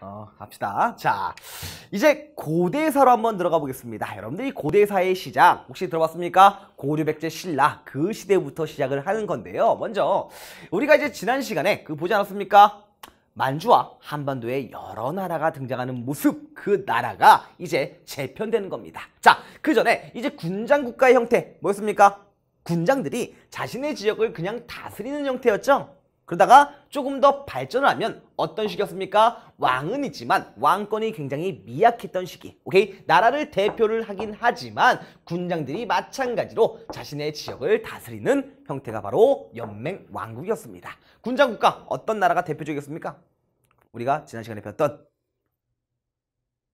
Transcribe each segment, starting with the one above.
어, 갑시다. 자, 이제 고대사로 한번 들어가 보겠습니다. 여러분들이 고대사의 시작 혹시 들어봤습니까? 고려백제 신라 그 시대부터 시작을 하는 건데요. 먼저 우리가 이제 지난 시간에 그 보지 않았습니까? 만주와 한반도의 여러 나라가 등장하는 모습 그 나라가 이제 재편되는 겁니다. 자, 그 전에 이제 군장 국가의 형태 뭐였습니까? 군장들이 자신의 지역을 그냥 다스리는 형태였죠? 그러다가 조금 더 발전을 하면 어떤 시기였습니까? 왕은 있지만 왕권이 굉장히 미약했던 시기. 오케이? 나라를 대표를 하긴 하지만 군장들이 마찬가지로 자신의 지역을 다스리는 형태가 바로 연맹 왕국이었습니다. 군장 국가 어떤 나라가 대표적이었습니까? 우리가 지난 시간에 배웠던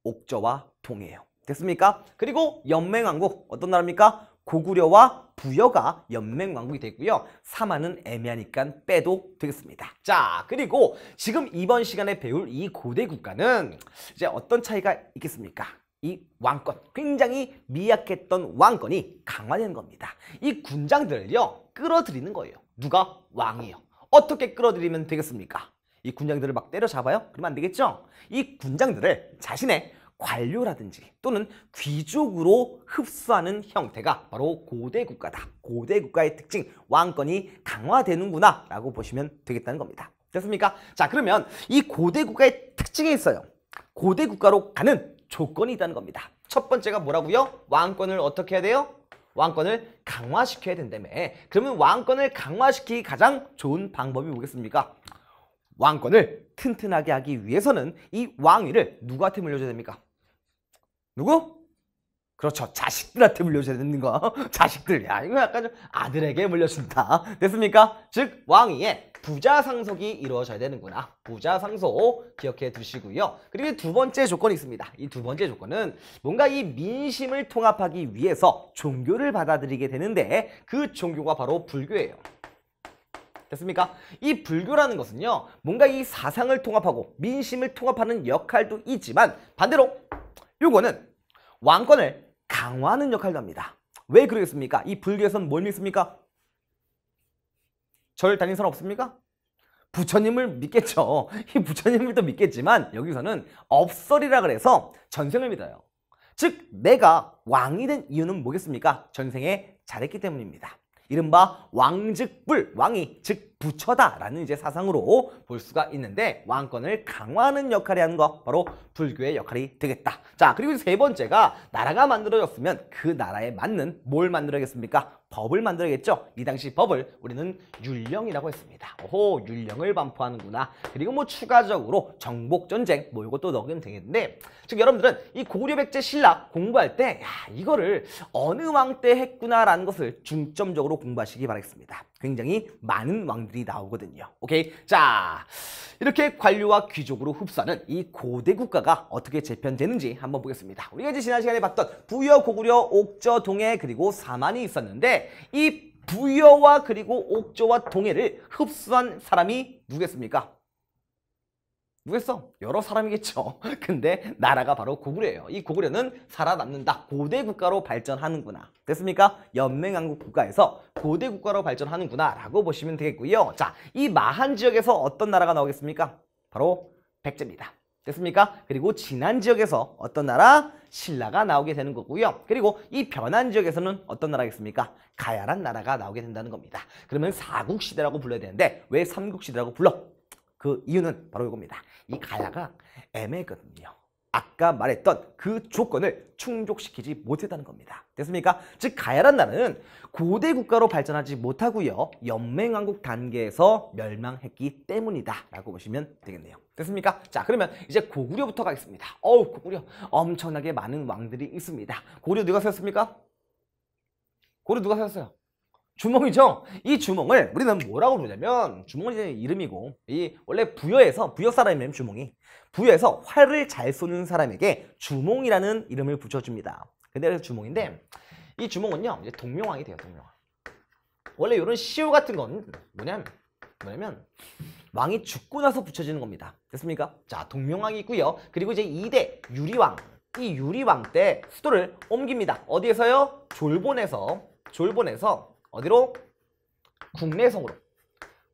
옥저와 동해요. 됐습니까? 그리고 연맹왕국 어떤 나라입니까? 고구려와 부여가 연맹왕국이 되고요. 사마는 애매하니까 빼도 되겠습니다. 자, 그리고 지금 이번 시간에 배울 이 고대 국가는 이제 어떤 차이가 있겠습니까? 이 왕권, 굉장히 미약했던 왕권이 강화되는 겁니다. 이 군장들을요, 끌어들이는 거예요. 누가? 왕이요. 어떻게 끌어들이면 되겠습니까? 이 군장들을 막 때려잡아요? 그러면 안 되겠죠? 이 군장들을 자신의 관료라든지 또는 귀족으로 흡수하는 형태가 바로 고대 국가다. 고대 국가의 특징, 왕권이 강화되는구나 라고 보시면 되겠다는 겁니다. 됐습니까? 자 그러면 이 고대 국가의 특징이 있어요. 고대 국가로 가는 조건이 있다는 겁니다. 첫 번째가 뭐라고요? 왕권을 어떻게 해야 돼요? 왕권을 강화시켜야 된다며. 그러면 왕권을 강화시키기 가장 좋은 방법이 뭐겠습니까? 왕권을 튼튼하게 하기 위해서는 이 왕위를 누구한테 물려줘야 됩니까? 누구? 그렇죠. 자식들한테 물려줘야 되는 거. 자식들. 야, 이거 약간 좀 아들에게 물려준다. 됐습니까? 즉, 왕위에 부자 상속이 이루어져야 되는구나. 부자 상속 기억해 두시고요. 그리고 두 번째 조건이 있습니다. 이 두 번째 조건은 뭔가 이 민심을 통합하기 위해서 종교를 받아들이게 되는데 그 종교가 바로 불교예요. 됐습니까? 이 불교라는 것은요. 뭔가 이 사상을 통합하고 민심을 통합하는 역할도 있지만 반대로 요거는 왕권을 강화하는 역할도 합니다. 왜 그러겠습니까? 이 불교에서는 뭘 믿습니까? 절 다닌 사람 없습니까? 부처님을 믿겠죠. 이 부처님을 또 믿겠지만 여기서는 업설이라 그래서 전생을 믿어요. 즉 내가 왕이 된 이유는 뭐겠습니까? 전생에 잘했기 때문입니다. 이른바 왕즉불, 왕이 즉 부처다라는 이제 사상으로 볼 수가 있는데 왕권을 강화하는 역할이 하는 거 바로 불교의 역할이 되겠다. 자 그리고 세 번째가 나라가 만들어졌으면 그 나라에 맞는 뭘 만들어야겠습니까? 법을 만들겠죠이 당시 법을 우리는 율령이라고 했습니다. 오호 율령을 반포하는구나. 그리고 뭐 추가적으로 정복전쟁 뭐 이것도 넣으면 되겠는데 즉 여러분들은 이 고려백제 신라 공부할 때 야, 이거를 어느 왕 때 했구나라는 것을 중점적으로 공부하시기 바라겠습니다. 굉장히 많은 왕들이 나오거든요. 오케이? 자, 이렇게 관료와 귀족으로 흡수하는 이 고대 국가가 어떻게 재편되는지 한번 보겠습니다. 우리가 이제 지난 시간에 봤던 부여, 고구려, 옥저, 동해 그리고 사만이 있었는데 이 부여와 그리고 옥저와 동해를 흡수한 사람이 누구겠습니까? 누구겠어? 여러 사람이겠죠. 근데 나라가 바로 고구려예요. 이 고구려는 살아남는다. 고대 국가로 발전하는구나. 됐습니까? 연맹왕국 국가에서 고대 국가로 발전하는구나 라고 보시면 되겠고요. 자, 이 마한 지역에서 어떤 나라가 나오겠습니까? 바로 백제입니다. 됐습니까? 그리고 진한 지역에서 어떤 나라? 신라가 나오게 되는 거고요. 그리고 이 변한 지역에서는 어떤 나라겠습니까? 가야란 나라가 나오게 된다는 겁니다. 그러면 사국시대라고 불러야 되는데 왜 삼국시대라고 불러? 그 이유는 바로 이겁니다. 이 가야가 애매거든요. 아까 말했던 그 조건을 충족시키지 못했다는 겁니다. 됐습니까? 즉 가야란 나라는 고대 국가로 발전하지 못하고요. 연맹왕국 단계에서 멸망했기 때문이다 라고 보시면 되겠네요. 됐습니까? 자 그러면 이제 고구려부터 가겠습니다. 어우 고구려 엄청나게 많은 왕들이 있습니다. 고려 구 누가 세웠습니까? 고려 구 누가 세웠어요? 주몽이죠. 이 주몽을 우리는 뭐라고 부르냐면 주몽이 이름이고 이 원래 부여에서 부여사람이면 주몽이 부여에서 활을 잘 쏘는 사람에게 주몽이라는 이름을 붙여줍니다. 근데 그래서 주몽인데 이 주몽은요 이제 동명왕이 돼요 동명왕. 원래 이런 시효 같은 건 뭐냐면 뭐냐면 왕이 죽고 나서 붙여지는 겁니다. 됐습니까? 자 동명왕이 있고요. 그리고 이제 이대 유리왕 이 유리왕 때 수도를 옮깁니다. 어디에서요? 졸본에서 졸본에서 어디로? 국내성으로.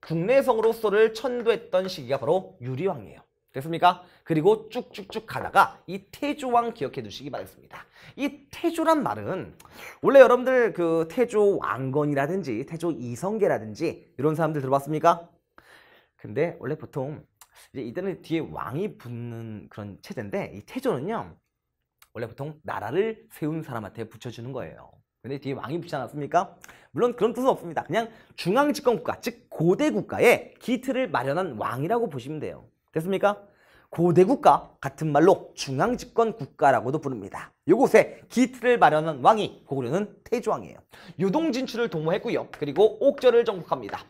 국내성으로 소를 천도했던 시기가 바로 유리왕이에요. 됐습니까? 그리고 쭉쭉쭉 가다가 이 태조왕 기억해 두시기 바랍니다. 이 태조란 말은 원래 여러분들 그 태조 왕건이라든지 태조 이성계라든지 이런 사람들 들어봤습니까? 근데 원래 보통 이제 이때는 뒤에 왕이 붙는 그런 체제인데 이 태조는요 원래 보통 나라를 세운 사람한테 붙여주는 거예요. 근데 뒤에 왕이 붙지 않았습니까? 물론 그런 뜻은 없습니다. 그냥 중앙집권국가, 즉 고대국가의 기틀을 마련한 왕이라고 보시면 돼요. 됐습니까? 고대국가 같은 말로 중앙집권국가라고도 부릅니다. 이곳에 기틀을 마련한 왕이 고구려는 태조왕이에요. 유동 진출을 동호했고요. 그리고 옥절을 정복합니다.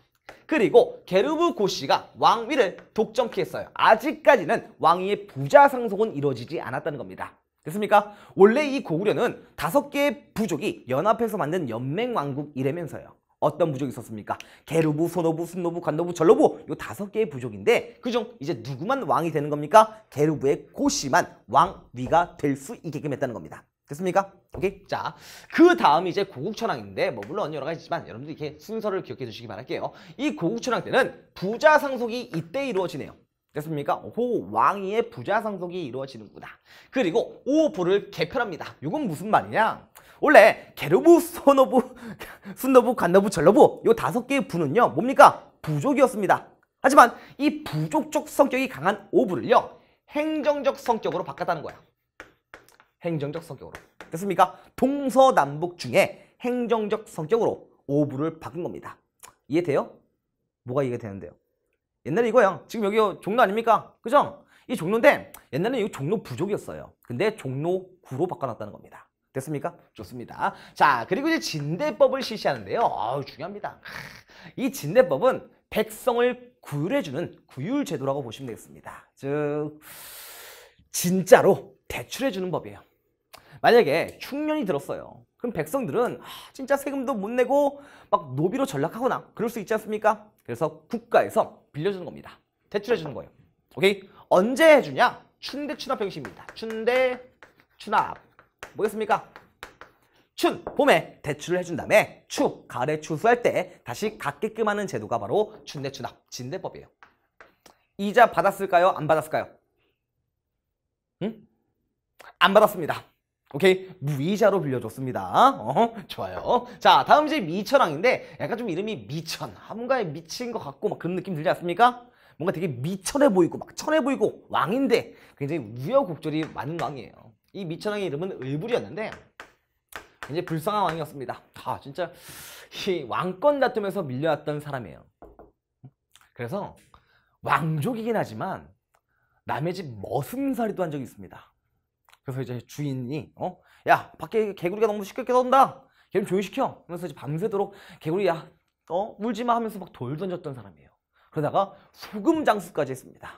그리고 게르브 고씨가 왕위를 독점케 했어요. 아직까지는 왕위의 부자 상속은 이루어지지 않았다는 겁니다. 됐습니까? 원래 이 고구려는 다섯 개의 부족이 연합해서 만든 연맹왕국이라면서요. 어떤 부족이 있었습니까? 게르부 소노부, 순노부, 관노부, 전로부 이 다섯 개의 부족인데 그 중 이제 누구만 왕이 되는 겁니까? 게르부의 고시만 왕위가 될 수 있게끔 했다는 겁니다. 됐습니까? 오케이? 자, 그 다음 이제 고국천왕인데뭐 물론 여러 가지지만 여러분들 이렇게 순서를 기억해 주시기 바랄게요. 이고국천왕 때는 부자 상속이 이때 이루어지네요. 됐습니까? 호 왕위의 부자 상속이 이루어지는구나. 그리고 오부를 개편합니다. 이건 무슨 말이냐? 원래 게르부, 소노부, 순노부, 간노부, 전노부 이 다섯 개의 부는요. 뭡니까? 부족이었습니다. 하지만 이 부족적 성격이 강한 오부를요. 행정적 성격으로 바꿨다는 거야. 행정적 성격으로. 됐습니까? 동서남북 중에 행정적 성격으로 오부를 바꾼 겁니다. 이해돼요? 뭐가 이해되는데요? 옛날에 이거예요. 지금 여기 종로 아닙니까? 그죠? 이 종로인데 옛날에는 이거 종로 부족이었어요. 근데 종로구로 바꿔놨다는 겁니다. 됐습니까? 좋습니다. 자, 그리고 이제 진대법을 실시하는데요. 아우, 중요합니다. 이 진대법은 백성을 구휼해주는 구휼제도라고 보시면 되겠습니다. 즉, 진짜로 대출해주는 법이에요. 만약에 충년이 들었어요. 그럼 백성들은 아, 진짜 세금도 못 내고 막 노비로 전락하거나 그럴 수 있지 않습니까? 그래서 국가에서 빌려주는 겁니다. 대출해주는 거예요. 오케이? 언제 해주냐? 춘대 추납 형식입니다. 춘대 추납. 뭐겠습니까? 춘, 봄에 대출을 해준 다음에 추, 가을에 추수할 때 다시 갚게끔 하는 제도가 바로 춘대 추납, 진대법이에요. 이자 받았을까요? 안 받았을까요? 응? 안 받았습니다. 오케이 무이자로 빌려줬습니다 어, 좋아요 자 다음 집 미천왕인데 약간 좀 이름이 미천 뭔가에 미친 것 같고 막 그런 느낌 들지 않습니까? 뭔가 되게 미천해 보이고 막 천해 보이고 왕인데 굉장히 우여곡절이 많은 왕이에요 이 미천왕의 이름은 의불이었는데 굉장히 불쌍한 왕이었습니다 아 진짜 이 왕권 다툼에서 밀려왔던 사람이에요 그래서 왕족이긴 하지만 남의 집 머슴살이도 한 적이 있습니다 그래서 이제 주인이 어? 야 밖에 개구리가 너무 시끄럽게 떤다. 걔를 조용시켜. 하면서 이제 밤새도록 개구리야 어 울지마 하면서 막 돌 던졌던 사람이에요. 그러다가 소금 장수까지 했습니다.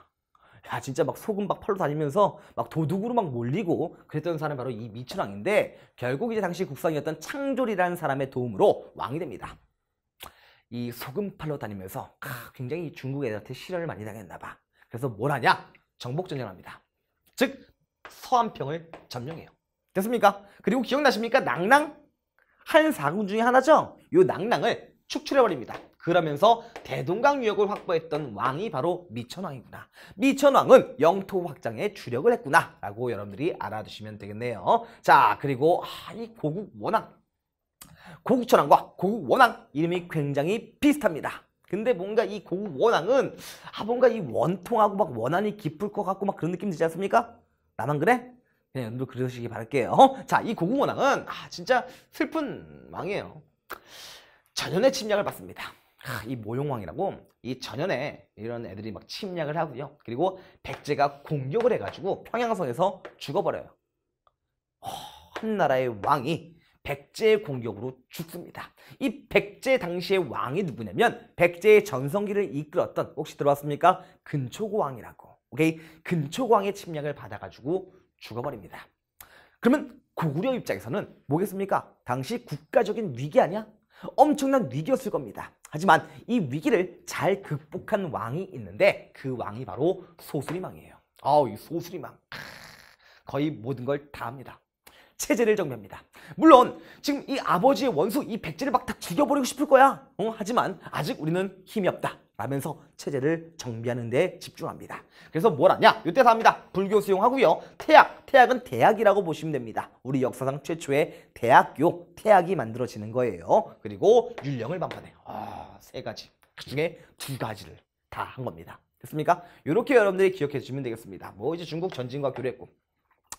야 진짜 막 소금 막 팔로 다니면서 막 도둑으로 막 몰리고 그랬던 사람이 바로 이 미천왕인데 결국 이제 당시 국상이었던 창졸이라는 사람의 도움으로 왕이 됩니다. 이 소금 팔로 다니면서 아, 굉장히 중국 애들한테 실현을 많이 당했나 봐. 그래서 뭘 하냐? 정복전쟁을 합니다. 즉 서한평을 점령해요. 됐습니까? 그리고 기억나십니까? 낭낭? 한 사군 중에 하나죠? 요 낭낭을 축출해버립니다. 그러면서 대동강 유역을 확보했던 왕이 바로 미천왕이구나. 미천왕은 영토 확장에 주력을 했구나 라고 여러분들이 알아두시면 되겠네요. 자 그리고 아, 이 고국원왕 고국천왕과 고국원왕 이름이 굉장히 비슷합니다. 근데 뭔가 이 고국원왕은 아 뭔가 이 원통하고 막 원한이 깊을 것 같고 막 그런 느낌 들지 않습니까? 나만 그래? 그냥 여러분들 그러시기 바랄게요. 어? 자, 이 고궁원왕은 아, 진짜 슬픈 왕이에요. 전연의 침략을 받습니다. 아, 이 모용왕이라고 이전연에 이런 애들이 막 침략을 하고요. 그리고 백제가 공격을 해가지고 평양성에서 죽어버려요. 어, 한 나라의 왕이 백제의 공격으로 죽습니다. 이 백제 당시의 왕이 누구냐면 백제의 전성기를 이끌었던 혹시 들어왔습니까 근초고왕이라고. 오케이? 근초광의 침략을 받아가지고 죽어버립니다. 그러면 고구려 입장에서는 뭐겠습니까? 당시 국가적인 위기 아니야? 엄청난 위기였을 겁니다. 하지만 이 위기를 잘 극복한 왕이 있는데 그 왕이 바로 소수리망이에요. 아우 이 소수리망 거의 모든 걸 다 합니다. 체제를 정비합니다. 물론 지금 이 아버지의 원수 이 백제를 막다 죽여버리고 싶을 거야. 어, 하지만 아직 우리는 힘이 없다. 라면서 체제를 정비하는 데 집중합니다. 그래서 뭘 하냐? 요때 삽니다. 불교 수용하고요. 태학, 태학은 대학이라고 보시면 됩니다. 우리 역사상 최초의 대학교, 태학이 만들어지는 거예요. 그리고 율령을 반판해. 아, 세 가지. 그 중에 두 가지를 다 한 겁니다. 됐습니까? 요렇게 여러분들이 기억해 주시면 되겠습니다. 뭐 이제 중국 전진과 교류했고.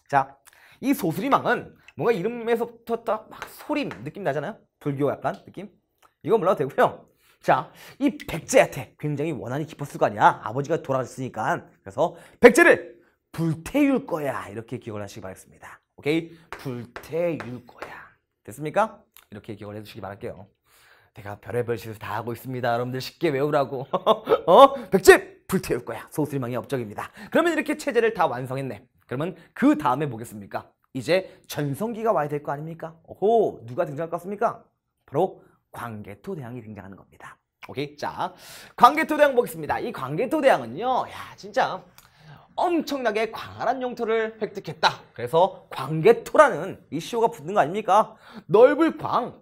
자, 이 소수리망은 뭔가 이름에서부터 딱 막 소림 느낌 나잖아요? 불교 약간 느낌? 이거 몰라도 되고요. 자, 이 백제한테 굉장히 원한이 깊었을 거 아니야. 아버지가 돌아가셨으니까. 그래서 백제를 불태울 거야. 이렇게 기억을 하시기 바라겠습니다. 오케이? 불태울 거야. 됐습니까? 이렇게 기억을 해주시기 바랄게요. 내가 별의별 짓을 다 하고 있습니다. 여러분들 쉽게 외우라고. 어? 백제 불태울 거야. 소수리망의 업적입니다. 그러면 이렇게 체제를 다 완성했네. 그러면 그 다음에 보겠습니까 이제 전성기가 와야 될 거 아닙니까? 오호, 누가 등장할 것 같습니까? 바로 광개토 대왕이 등장하는 겁니다. 오케이. 자, 광개토 대왕 보겠습니다. 이 광개토 대왕은요. 야, 진짜 엄청나게 광활한 영토를 획득했다. 그래서 광개토라는 이슈가 붙는 거 아닙니까? 넓을 광,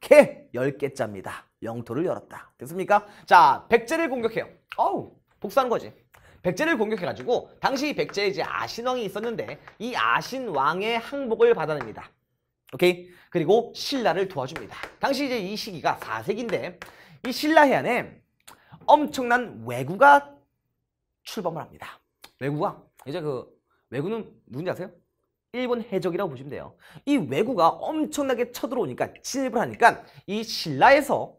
개, 열개짜입니다. 영토를 열었다. 됐습니까? 자, 백제를 공격해요. 어우, 복수하는 거지. 백제를 공격해가지고 당시 백제에 이제 아신왕이 있었는데 이 아신왕의 항복을 받아냅니다. 오케이? 그리고 신라를 도와줍니다. 당시 이제 이 시기가 4세기인데 이 신라 해안에 엄청난 왜구가 출범을 합니다. 왜구가 이제 그 왜구는 누군지 아세요? 일본 해적이라고 보시면 돼요. 이 왜구가 엄청나게 쳐들어오니까 진입을 하니까 이 신라에서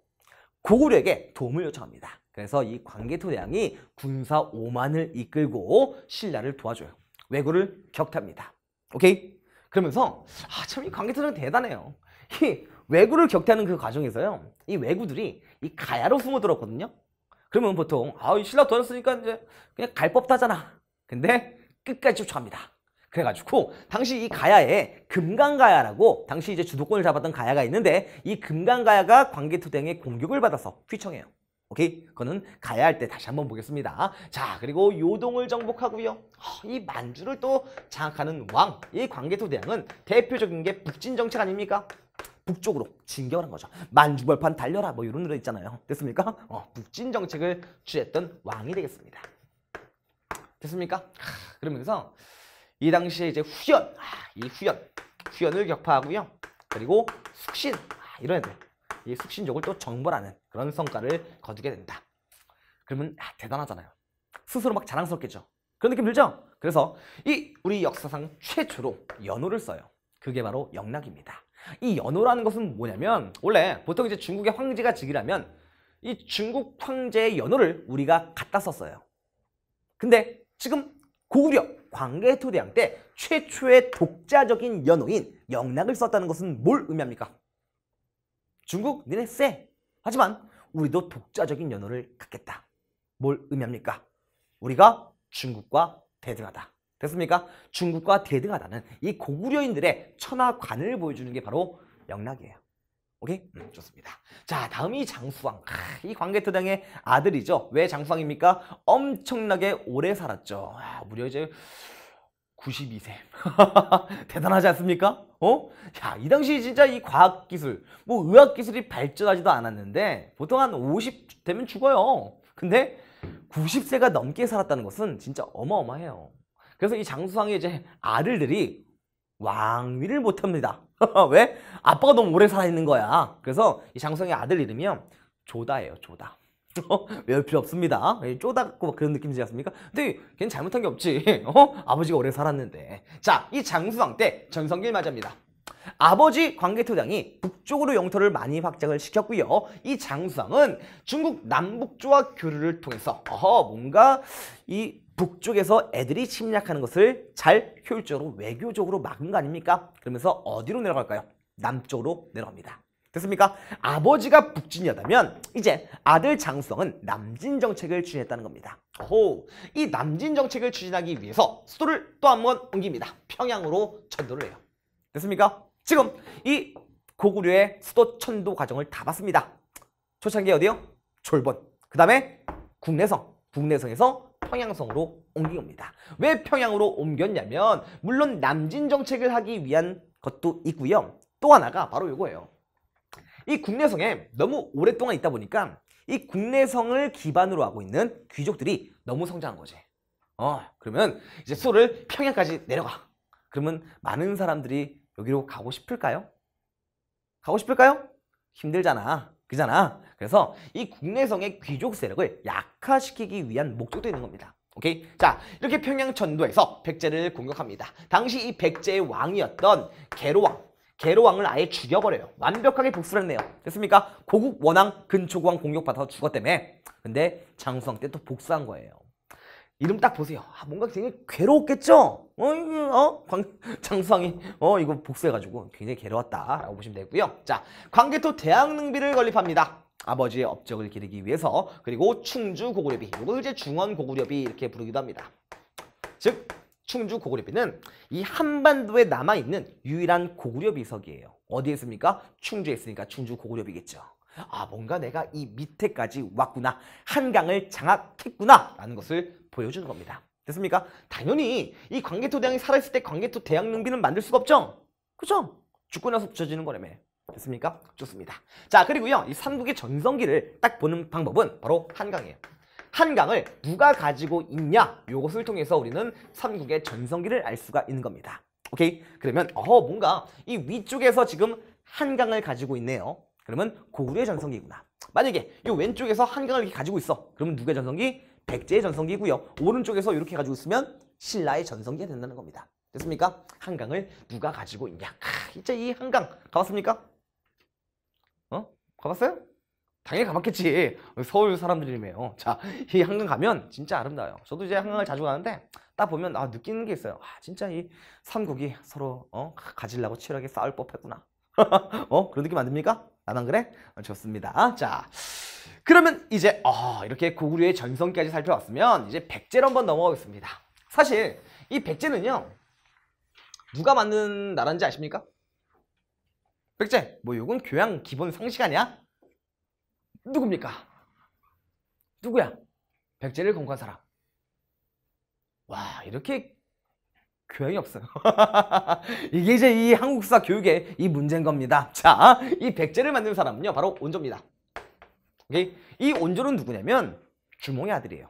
고구려에게 도움을 요청합니다. 그래서 이 광개토 대왕이 군사 5만을 이끌고 신라를 도와줘요. 왜구를 격퇴합니다. 오케이? 그러면서 아, 참 이관계들은 대단해요. 이 외구를 격퇴하는 그 과정에서요. 이 외구들이 이 가야로 숨어들었거든요. 그러면 보통 아 신라 돌았으니까 이제 그냥 갈 법하잖아. 근데 끝까지 쫓아갑니다. 그래가지고 당시 이 가야에 금강가야라고 당시 이제 주도권을 잡았던 가야가 있는데 이 금강가야가 관계투쟁왕의 공격을 받아서 휘청해요. 오케이? 그거는 가야 할 때 다시 한번 보겠습니다. 자, 그리고 요동을 정복하고요. 이 만주를 또 장악하는 왕, 이 광개토대왕은 대표적인 게 북진 정책 아닙니까? 북쪽으로 진격한 거죠. 만주벌판 달려라 뭐 이런 노래 있잖아요. 됐습니까? 어, 북진 정책을 취했던 왕이 되겠습니다. 됐습니까? 그러면서 이 당시에 이제 후연, 아, 이 후연, 후연을 격파하고요. 그리고 숙신, 아, 이런 애들. 이 숙신족을 또 정벌하는 그런 성과를 거두게 된다. 그러면 아, 대단하잖아요. 스스로 막 자랑스럽겠죠. 그런 느낌 들죠? 그래서 이 우리 역사상 최초로 연호를 써요. 그게 바로 영락입니다. 이 연호라는 것은 뭐냐면 원래 보통 이제 중국의 황제가 즉위라면 이 중국 황제의 연호를 우리가 갖다 썼어요. 근데 지금 고구려 광개토대왕 때 최초의 독자적인 연호인 영락을 썼다는 것은 뭘 의미합니까? 중국 니네 쎄 하지만 우리도 독자적인 연호를 갖겠다. 뭘 의미합니까? 우리가 중국과 대등하다. 됐습니까? 중국과 대등하다는 이 고구려인들의 천하관을 보여주는 게 바로 영락이에요. 오케이? 음, 좋습니다. 자, 다음이 장수왕. 아, 이 광개토당의 아들이죠. 왜 장수왕입니까? 엄청나게 오래 살았죠. 아, 무려 이제 92세. 대단하지 않습니까? 어? 야, 이 당시 진짜 이 과학기술, 뭐 의학기술이 발전하지도 않았는데 보통 한 50 되면 죽어요. 근데 90세가 넘게 살았다는 것은 진짜 어마어마해요. 그래서 이 장수상의 이제 아들들이 왕위를 못합니다. 왜? 아빠가 너무 오래 살아있는 거야. 그래서 이 장수상의 아들 이름이 조다예요, 조다. 어? 외울 필요 없습니다. 예, 쪼다고 갖막 그런 느낌이지 않습니까? 근데 걘 잘못한 게 없지. 어? 아버지가 오래 살았는데. 자, 이 장수왕 때전성기를 맞이합니다. 아버지 광개토당이 북쪽으로 영토를 많이 확장을 시켰고요. 이 장수왕은 중국 남북조와 교류를 통해서 어허, 뭔가 이 북쪽에서 애들이 침략하는 것을 잘 효율적으로 외교적으로 막은 거 아닙니까? 그러면서 어디로 내려갈까요? 남쪽으로 내려갑니다. 됐습니까? 아버지가 북진이었다면 이제 아들 장성은 남진 정책을 추진했다는 겁니다. 호, 이 남진 정책을 추진하기 위해서 수도를 또 한 번 옮깁니다. 평양으로 전도를 해요. 됐습니까? 지금 이 고구려의 수도 천도 과정을 다 봤습니다. 초창기 어디요? 졸본. 그 다음에 국내성. 국내성에서 평양성으로 옮긴 겁니다. 왜 평양으로 옮겼냐면 물론 남진 정책을 하기 위한 것도 있고요. 또 하나가 바로 이거예요. 이 국내성에 너무 오랫동안 있다 보니까 이 국내성을 기반으로 하고 있는 귀족들이 너무 성장한 거지. 어, 그러면 이제 수를 평양까지 내려가. 그러면 많은 사람들이 여기로 가고 싶을까요? 가고 싶을까요? 힘들잖아. 그잖아. 그래서 이 국내성의 귀족 세력을 약화시키기 위한 목적도 있는 겁니다. 오케이? 자, 이렇게 평양 전도에서 백제를 공격합니다. 당시 이 백제의 왕이었던 개로왕, 개로왕을 아예 죽여버려요. 완벽하게 복수를 했네요. 됐습니까? 고국 원왕 근초국왕 공격받아서 죽었다며. 근데 장수왕 때 또 복수한 거예요. 이름 딱 보세요. 아, 뭔가 굉장히 괴로웠겠죠? 어, 어? 광, 장수왕이, 어, 이거 복수해가지고 굉장히 괴로웠다라고 보시면 되고요. 자, 광개토 대항능비를 건립합니다. 아버지의 업적을 기르기 위해서 그리고 충주 고구려비 이걸 이제 중원 고구려비 이렇게 부르기도 합니다. 즉 충주 고구려비는 이 한반도에 남아있는 유일한 고구려 비석이에요. 어디에 있습니까? 충주에 있으니까 충주 고구려비겠죠. 아 뭔가 내가 이 밑에까지 왔구나. 한강을 장악했구나. 라는 것을 보여주는 겁니다. 됐습니까? 당연히 이 광개토 대왕이 살아있을 때 광개토 대왕 능비는 만들 수가 없죠? 그죠? 죽고 나서 붙여지는 거라며. 됐습니까? 좋습니다. 자 그리고요. 이 삼국의 전성기를 딱 보는 방법은 바로 한강이에요. 한강을 누가 가지고 있냐 요것을 통해서 우리는 삼국의 전성기를 알 수가 있는 겁니다. 오케이? 그러면 어 뭔가 이 위쪽에서 지금 한강을 가지고 있네요. 그러면 고구려의 전성기구나. 만약에 이 왼쪽에서 한강을 이렇게 가지고 있어. 그러면 누구의 전성기? 백제의 전성기고요. 오른쪽에서 이렇게 가지고 있으면 신라의 전성기가 된다는 겁니다. 됐습니까? 한강을 누가 가지고 있냐? 아, 진짜 이 한강 가봤습니까? 어? 가봤어요? 당연히 가봤겠지. 서울 사람들이네요. 자, 이 한강 가면 진짜 아름다워요. 저도 이제 한강을 자주 가는데 딱 보면 아 느끼는 게 있어요. 아, 진짜 이 삼국이 서로 어, 가질라고 치열하게 싸울 법했구나. 어 그런 느낌 안 듭니까? 나만 그래? 어, 좋습니다. 자, 그러면 이제 어, 이렇게 고구려의 전성까지 기 살펴봤으면 이제 백제로 한번 넘어가겠습니다. 사실 이 백제는요 누가 만든 나라인지 아십니까? 백제 뭐 이건 교양 기본 상식 아니야? 누굽니까? 누구야? 백제를 공부한 사람. 와, 이렇게 교양이 없어. 이게 이제 이 한국사 교육의 이 문제인 겁니다. 자, 이 백제를 만든 사람은요, 바로 온조입니다. 오케이? 이 온조는 누구냐면 주몽의 아들이에요.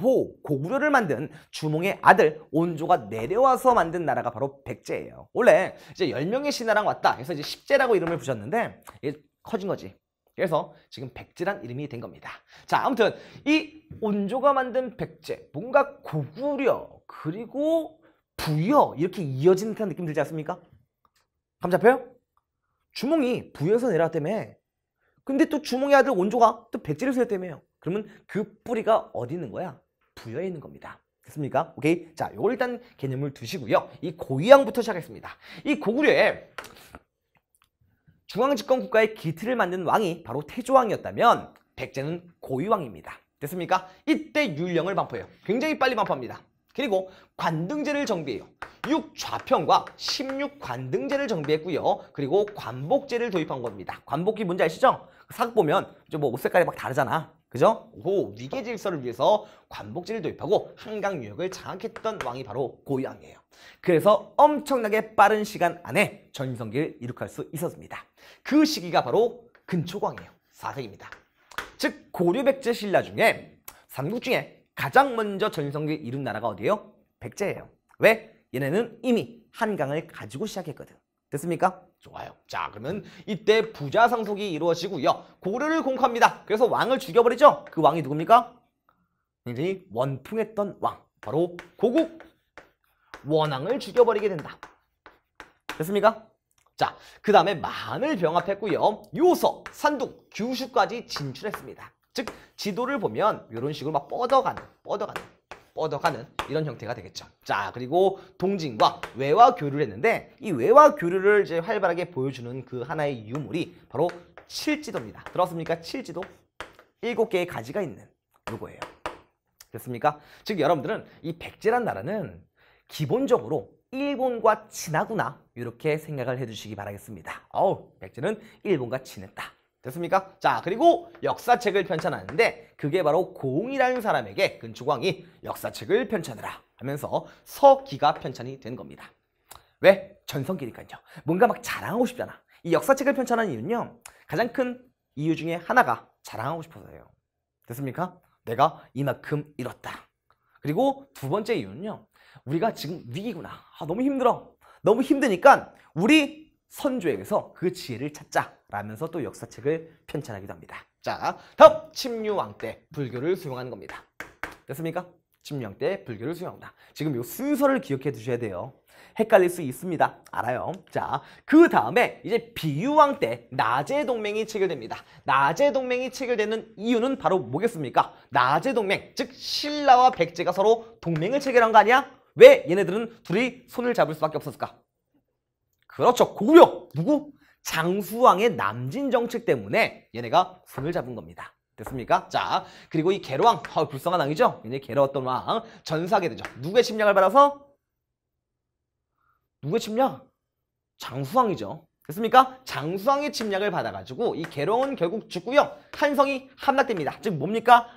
호 고구려를 만든 주몽의 아들 온조가 내려와서 만든 나라가 바로 백제예요. 원래 이제 열명의 신하랑 왔다 해서 이제 십제라고 이름을 부셨는데 이게 커진 거지. 그래서 지금 백제란 이름이 된 겁니다. 자, 아무튼 이 온조가 만든 백제, 뭔가 고구려, 그리고 부여 이렇게 이어진 듯한 느낌 들지 않습니까? 감 잡혀요? 주몽이 부여에서 내려왔다며 근데 또 주몽의 아들 온조가 또 백제를 세웠다며요. 그러면 그 뿌리가 어디 있는 거야? 부여에 있는 겁니다. 됐습니까? 오케이? 자, 요걸 일단 개념을 두시고요. 이 고위양부터 시작하겠습니다. 이 고구려에 중앙집권 국가의 기틀을 만든 왕이 바로 태조왕이었다면 백제는 고위왕입니다. 됐습니까? 이때 율령을 반포해요. 굉장히 빨리 반포합니다. 그리고 관등제를 정비해요. 6좌평과 16관등제를 정비했고요. 그리고 관복제를 도입한 겁니다. 관복기 뭔지 아시죠? 그 사극 보면 좀 뭐 옷 색깔이 막 다르잖아. 그죠? 호 위계 질서를 위해서 관복제를 도입하고 한강 유역을 장악했던 왕이 바로 고왕이에요 그래서 엄청나게 빠른 시간 안에 전성기를 이룩할 수 있었습니다. 그 시기가 바로 근초광이에요. 사세입니다즉 고려 백제 신라 중에 삼국 중에 가장 먼저 전성기를 이룬 나라가 어디예요? 백제예요. 왜? 얘네는 이미 한강을 가지고 시작했거든. 됐습니까? 좋아요. 자 그러면 이때 부자 상속이 이루어지고요. 고를 려 공합니다. 그래서 왕을 죽여버리죠. 그 왕이 누굽니까? 굉장히 원풍했던 왕. 바로 고국 원왕을 죽여버리게 된다. 됐습니까? 자, 그 다음에 만을 병합했고요. 요서, 산둥, 규슈까지 진출했습니다. 즉, 지도를 보면 이런 식으로 막 뻗어가는, 뻗어가는 뻗어가는 이런 형태가 되겠죠. 자, 그리고 동진과 외화 교류를 했는데 이 외화 교류를 이제 활발하게 보여주는 그 하나의 유물이 바로 칠지도입니다. 들었습니까? 칠지도 일곱 개의 가지가 있는 요거예요. 됐습니까? 즉 여러분들은 이 백제란 나라는 기본적으로 일본과 친하구나 이렇게 생각을 해주시기 바라겠습니다. 어우 백제는 일본과 친했다. 됐습니까? 자 그리고 역사책을 편찬하는데 그게 바로 공이라는 사람에게 근초광이 역사책을 편찬해라 하면서 서기가 편찬이 된 겁니다. 왜? 전성기니까요. 뭔가 막 자랑하고 싶잖아. 이 역사책을 편찬한 이유는요. 가장 큰 이유 중에 하나가 자랑하고 싶어서예요. 됐습니까? 내가 이만큼 잃었다. 그리고 두 번째 이유는요. 우리가 지금 위기구나. 아, 너무 힘들어. 너무 힘드니까 우리 선조에게서 그 지혜를 찾자라면서 또 역사책을 편찬하기도 합니다. 자, 다음 침류왕 때 불교를 수용하는 겁니다. 됐습니까? 침류왕 때 불교를 수용합니다. 지금 이 순서를 기억해 두셔야 돼요. 헷갈릴 수 있습니다. 알아요. 자, 그 다음에 이제 비유왕 때 나제 동맹이 체결됩니다. 나제 동맹이 체결되는 이유는 바로 뭐겠습니까? 나제 동맹, 즉 신라와 백제가 서로 동맹을 체결한 거 아니야? 왜 얘네들은 둘이 손을 잡을 수밖에 없었을까? 그렇죠. 고려. 구 누구? 장수왕의 남진 정책 때문에 얘네가 손을 잡은 겁니다. 됐습니까? 자, 그리고 이 개로왕, 아, 불쌍한 왕이죠? 굉장히 괴로웠던 왕, 전사하게 되죠. 누구의 침략을 받아서? 누구의 침략? 장수왕이죠. 됐습니까? 장수왕의 침략을 받아가지고 이 개로왕은 결국 죽고요. 한성이 함락됩니다. 즉 뭡니까?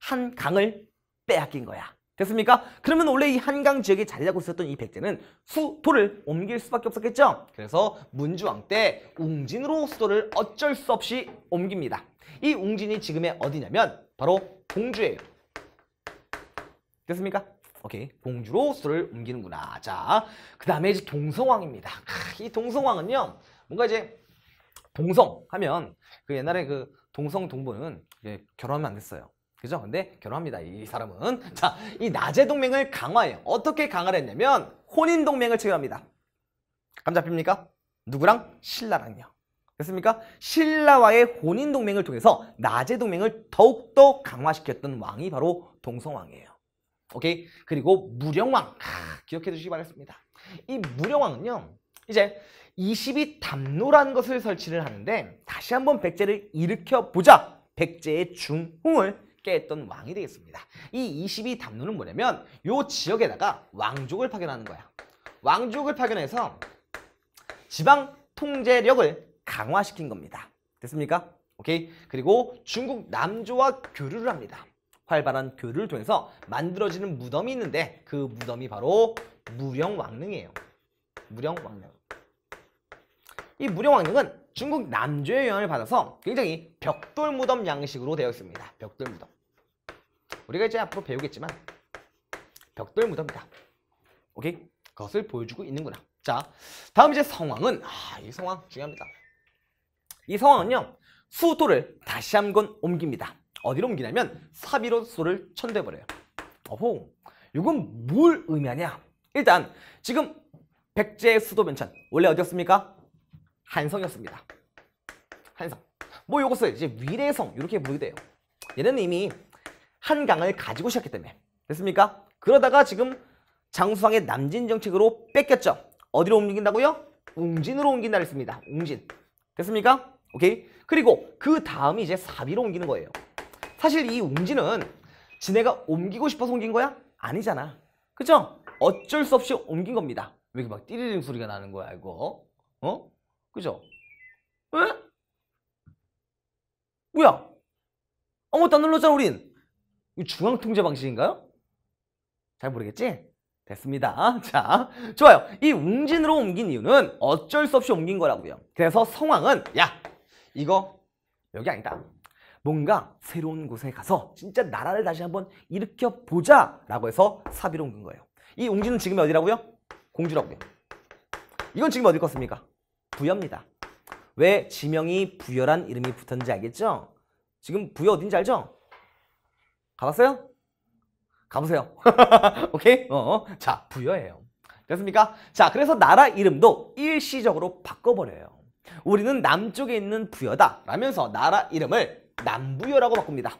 한강을 빼앗긴 거야. 됐습니까? 그러면 원래 이 한강 지역에 자리 잡고 있었던 이 백제는 수도를 옮길 수밖에 없었겠죠? 그래서 문주왕 때 웅진으로 수도를 어쩔 수 없이 옮깁니다. 이 웅진이 지금의 어디냐면 바로 공주예요. 됐습니까? 오케이 공주로 수도를 옮기는구나. 자, 그 다음에 이제 동성왕입니다. 아, 이 동성왕은요, 뭔가 이제 동성 하면 그 옛날에 그 동성 동부는 결혼하면 안 됐어요. 그죠? 근데 결혼합니다. 이 사람은. 자, 이 낮의 동맹을 강화해요. 어떻게 강화를 했냐면 혼인 동맹을 체결합니다. 감 잡힙니까? 누구랑? 신라랑요. 됐습니까? 신라와의 혼인 동맹을 통해서 낮의 동맹을 더욱더 강화시켰던 왕이 바로 동성왕이에요. 오케이? 그리고 무령왕. 아, 기억해 주시기 바랍니다. 이 무령왕은요. 이제 2 2 담노라는 것을 설치를 하는데 다시 한번 백제를 일으켜보자. 백제의 중흥을 있게 했던 왕이 되겠습니다. 이 22 담론은 뭐냐면 이 지역에다가 왕족을 파견하는 거야. 왕족을 파견해서 지방 통제력을 강화시킨 겁니다. 됐습니까? 오케이. 그리고 중국 남조와 교류를 합니다. 활발한 교류를 통해서 만들어지는 무덤이 있는데 그 무덤이 바로 무령왕릉이에요. 무령왕릉. 이 무령왕릉은 중국 남조의 영향을 받아서 굉장히 벽돌 무덤 양식으로 되어 있습니다. 벽돌 무덤. 우리가 이제 앞으로 배우겠지만 벽돌 무덤이다. 오케이? 그것을 보여주고 있는구나. 자, 다음 이제 성황은 아, 이 성황 중요합니다. 이 성황은요. 수도를 다시 한건 옮깁니다. 어디로 옮기냐면 사비로 수를 천대버려요. 어호, 이건 뭘 의미하냐? 일단 지금 백제의 수도 면천 원래 어디였습니까? 한성이었습니다. 한성. 뭐 이것을 이제 위례성 이렇게 부르게 돼요. 얘는 이미 한강을 가지고 시작했기 때문에 됐습니까? 그러다가 지금 장수상의 남진 정책으로 뺏겼죠. 어디로 옮긴다고요? 웅진으로 옮긴다 했습니다. 웅진. 됐습니까? 오케이? 그리고 그 다음이 이제 사비로 옮기는 거예요. 사실 이 웅진은 지네가 옮기고 싶어서 옮긴 거야? 아니잖아. 그죠? 어쩔 수 없이 옮긴 겁니다. 왜 이렇게 막 띠리링 소리가 나는 거야, 이거? 어? 그죠? 왜? 뭐야? 아무것도 안 눌렀잖아, 우린. 중앙통제 방식인가요? 잘 모르겠지? 됐습니다. 자, 좋아요. 이 웅진으로 옮긴 이유는 어쩔 수 없이 옮긴 거라고요. 그래서 성황은 야, 이거 여기 아니다. 뭔가 새로운 곳에 가서 진짜 나라를 다시 한번 일으켜 보자 라고 해서 사비로 옮긴 거예요. 이 웅진은 지금 어디라고요? 공주라고요. 이건 지금 어디 껐습니까? 부여입니다. 왜 지명이 부여란 이름이 붙었는지 알겠죠? 지금 부여 어딘지 알죠? 가봤어요? 가보세요. 오케이? 어, 어. 자, 부여해요 됐습니까? 자, 그래서 나라 이름도 일시적으로 바꿔버려요. 우리는 남쪽에 있는 부여다 라면서 나라 이름을 남부여라고 바꿉니다.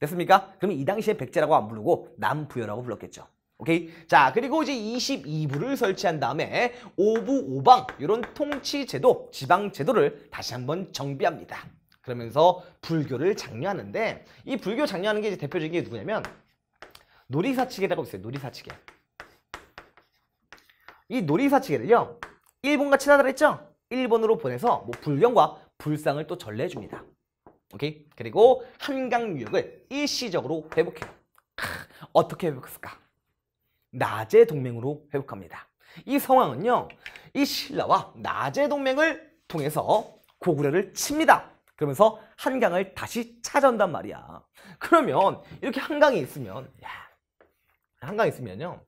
됐습니까? 그럼 이 당시에 백제라고 안 부르고 남부여라고 불렀겠죠. 오케이? 자, 그리고 이제 22부를 설치한 다음에 5부5방 이런 통치 제도, 지방 제도를 다시 한번 정비합니다. 그러면서 불교를 장려하는데 이 불교 장려하는 게 대표적인 게 누구냐면 놀이사치계라고 있어요. 놀이사치계. 이 놀이사치계를요. 일본과 친하다그랬죠 일본으로 보내서 뭐 불경과 불상을 또 전래해줍니다. 오케이? 그리고 한강 유역을 일시적으로 회복해요. 크, 어떻게 회복했을까? 낮의 동맹으로 회복합니다. 이 상황은요. 이 신라와 낮의 동맹을 통해서 고구려를 칩니다. 그러면서 한강을 다시 찾아온단 말이야. 그러면 이렇게 한강이 있으면 야, 한강이 있으면요.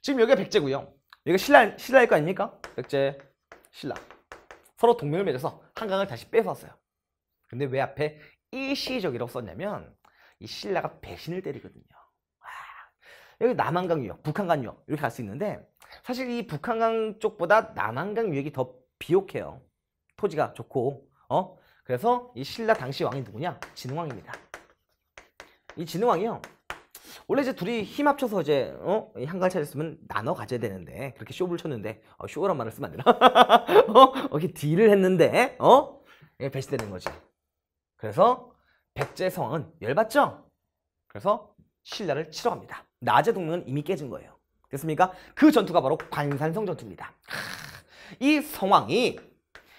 지금 여기가 백제고요. 여기가 신라, 신라일 거 아닙니까? 백제, 신라. 서로 동맹을 맺어서 한강을 다시 뺏어왔어요. 근데 왜 앞에 일시적이라고 썼냐면 이 신라가 배신을 때리거든요. 여기 남한강 유역, 북한강 유역 이렇게 갈 수 있는데 사실 이 북한강 쪽보다 남한강 유역이 더 비옥해요. 토지가 좋고 어 그래서 이 신라 당시 왕이 누구냐? 진흥왕입니다. 이 진흥왕이요. 원래 이제 둘이 힘 합쳐서 이제 어? 한가를 찾았으면 나눠 가져야 되는데 그렇게 쇼를 쳤는데 어, 쇼란 말을 쓰면 안 되나? 어? 이렇게 딜을 했는데 어? 이 배신되는 거지. 그래서 백제 성은 열받죠? 그래서 신라를 치러 갑니다. 낮의 동맹은 이미 깨진 거예요. 됐습니까? 그 전투가 바로 관산성 전투입니다. 이 성왕이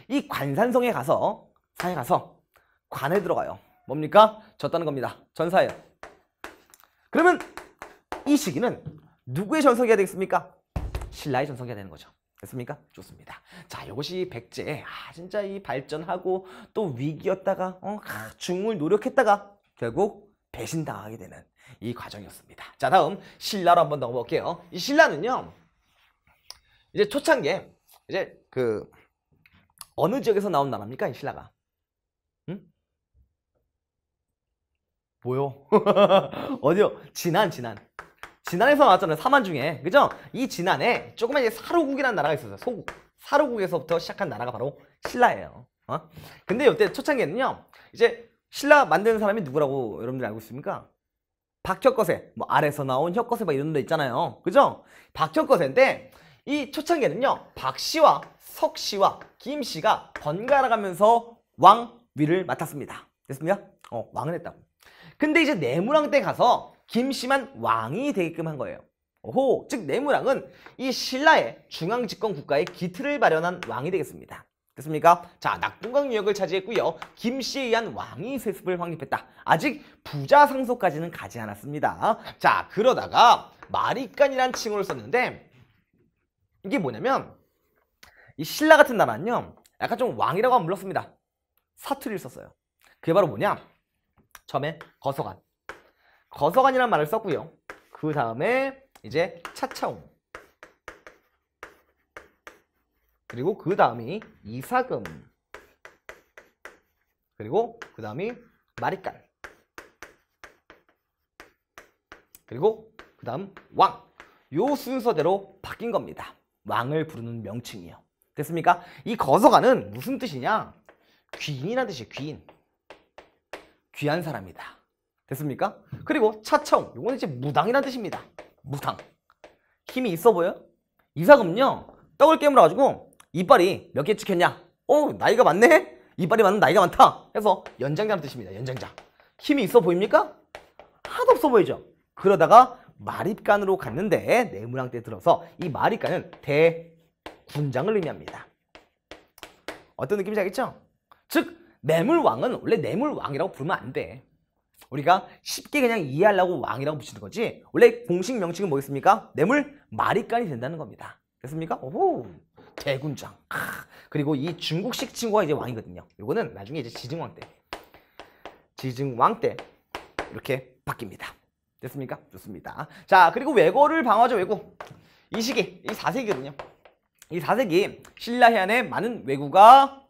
이 관산성에 가서 산에 가서 관에 들어가요. 뭡니까? 졌다는 겁니다. 전사예요. 그러면 이 시기는 누구의 전성기가 되겠습니까? 신라의 전성기가 되는 거죠. 됐습니까? 좋습니다. 자, 이것이 백제. 아, 진짜 이 발전하고 또 위기였다가 어, 아, 중을 노력했다가 결국 배신당하게 되는 이 과정이었습니다. 자, 다음 신라로 한번 넘어 볼게요. 이 신라는요. 이제 초창기에 이제 그 어느 지역에서 나온 나라입니까? 이 신라가. 뭐요? 어디요? 진안, 진안. 진안에서 나왔잖아요. 사만 중에. 그죠? 이 진안에 조그만 사로국이라는 나라가 있었어요. 소국. 사로국에서부터 시작한 나라가 바로 신라예요. 어? 근데 이때 초창기에는요. 이제 신라 만드는 사람이 누구라고 여러분들 알고 있습니까? 박혁거세. 뭐 아래서 나온 혁거세 막 이런 데 있잖아요. 그죠? 박혁거세인데 이 초창기에는요. 박씨와 석씨와 김씨가 번갈아가면서 왕위를 맡았습니다. 됐습니까? 어, 왕을 했다고. 근데 이제 네무랑 때 가서 김씨만 왕이 되게끔 한 거예요. 오호, 즉 네무랑은 이 신라의 중앙집권 국가의 기틀을 마련한 왕이 되겠습니다. 됐습니까? 자, 낙동강 유역을 차지했고요. 김씨에 의한 왕위 세습을 확립했다. 아직 부자 상속까지는 가지 않았습니다. 자, 그러다가 마리간이란 칭호를 썼는데 이게 뭐냐면 이 신라 같은 나라는요. 약간 좀 왕이라고 하면 불렀습니다 사투리를 썼어요. 그게 바로 뭐냐? 처음에 거서관. 거서관이란 말을 썼고요. 그 다음에 이제 차차옴. 그리고 그 다음이 이사금. 그리고 그 다음이 마리깔. 그리고 그 다음 왕. 요 순서대로 바뀐 겁니다. 왕을 부르는 명칭이요. 됐습니까? 이 거서관은 무슨 뜻이냐? 귀인이라는 뜻이에요. 귀인. 귀한 사람이다. 됐습니까? 그리고 차청, 이거는 이제 무당이라는 뜻입니다. 무당. 힘이 있어 보여? 이삭은요, 떡을 깨물어 가지고 이빨이 몇 개 찍혔냐? 어, 나이가 많네? 이빨이 많은 나이가 많다. 해서 연장자는 뜻입니다. 연장자. 힘이 있어 보입니까? 하나도 없어 보이죠? 그러다가 마립간으로 갔는데 내무랑 때 들어서 이 마립간은 대군장을 의미합니다. 어떤 느낌인지 알겠죠? 즉 매물왕은 원래 뇌물왕이라고 부르면 안 돼. 우리가 쉽게 그냥 이해하려고 왕이라고 붙이는 거지 원래 공식 명칭은 뭐겠습니까? 뇌물 마리간이 된다는 겁니다. 됐습니까? 오호 대군장. 아, 그리고 이 중국식 친구가 이제 왕이거든요. 이거는 나중에 이제 지증왕 때 지증왕 때 이렇게 바뀝니다. 됐습니까? 좋습니다. 자 그리고 왜고를 방어하죠 왜고. 이 시기 이 4세기거든요. 이 4세기 신라 해안에 많은 왜구가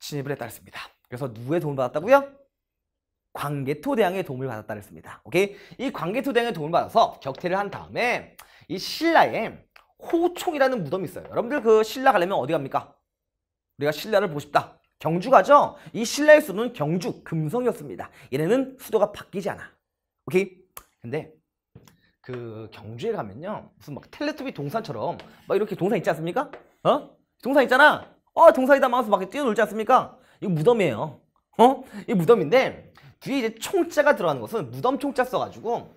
진입을 했다 그랬습니다. 그래서 누구의 도움을 받았다고요? 광개토 대왕의 도움을 받았다 그랬습니다. 오케이? 이 광개토 대왕의 도움을 받아서 격퇴를 한 다음에 이 신라에 호총이라는 무덤이 있어요. 여러분들 그 신라 가려면 어디 갑니까? 우리가 신라를 보고 싶다. 경주 가죠? 이 신라의 수도는 경주, 금성이었습니다. 얘네는 수도가 바뀌지 않아. 오케이? 근데 그 경주에 가면요. 무슨 막 텔레토비 동산처럼 막 이렇게 동산 있지 않습니까? 어? 동산 있잖아. 어, 동사이다 마우스 밖에 뛰어놀지 않습니까? 이거 무덤이에요. 어? 이 무덤인데 뒤에 이제 총자가 들어가는 것은 무덤 총자 써가지고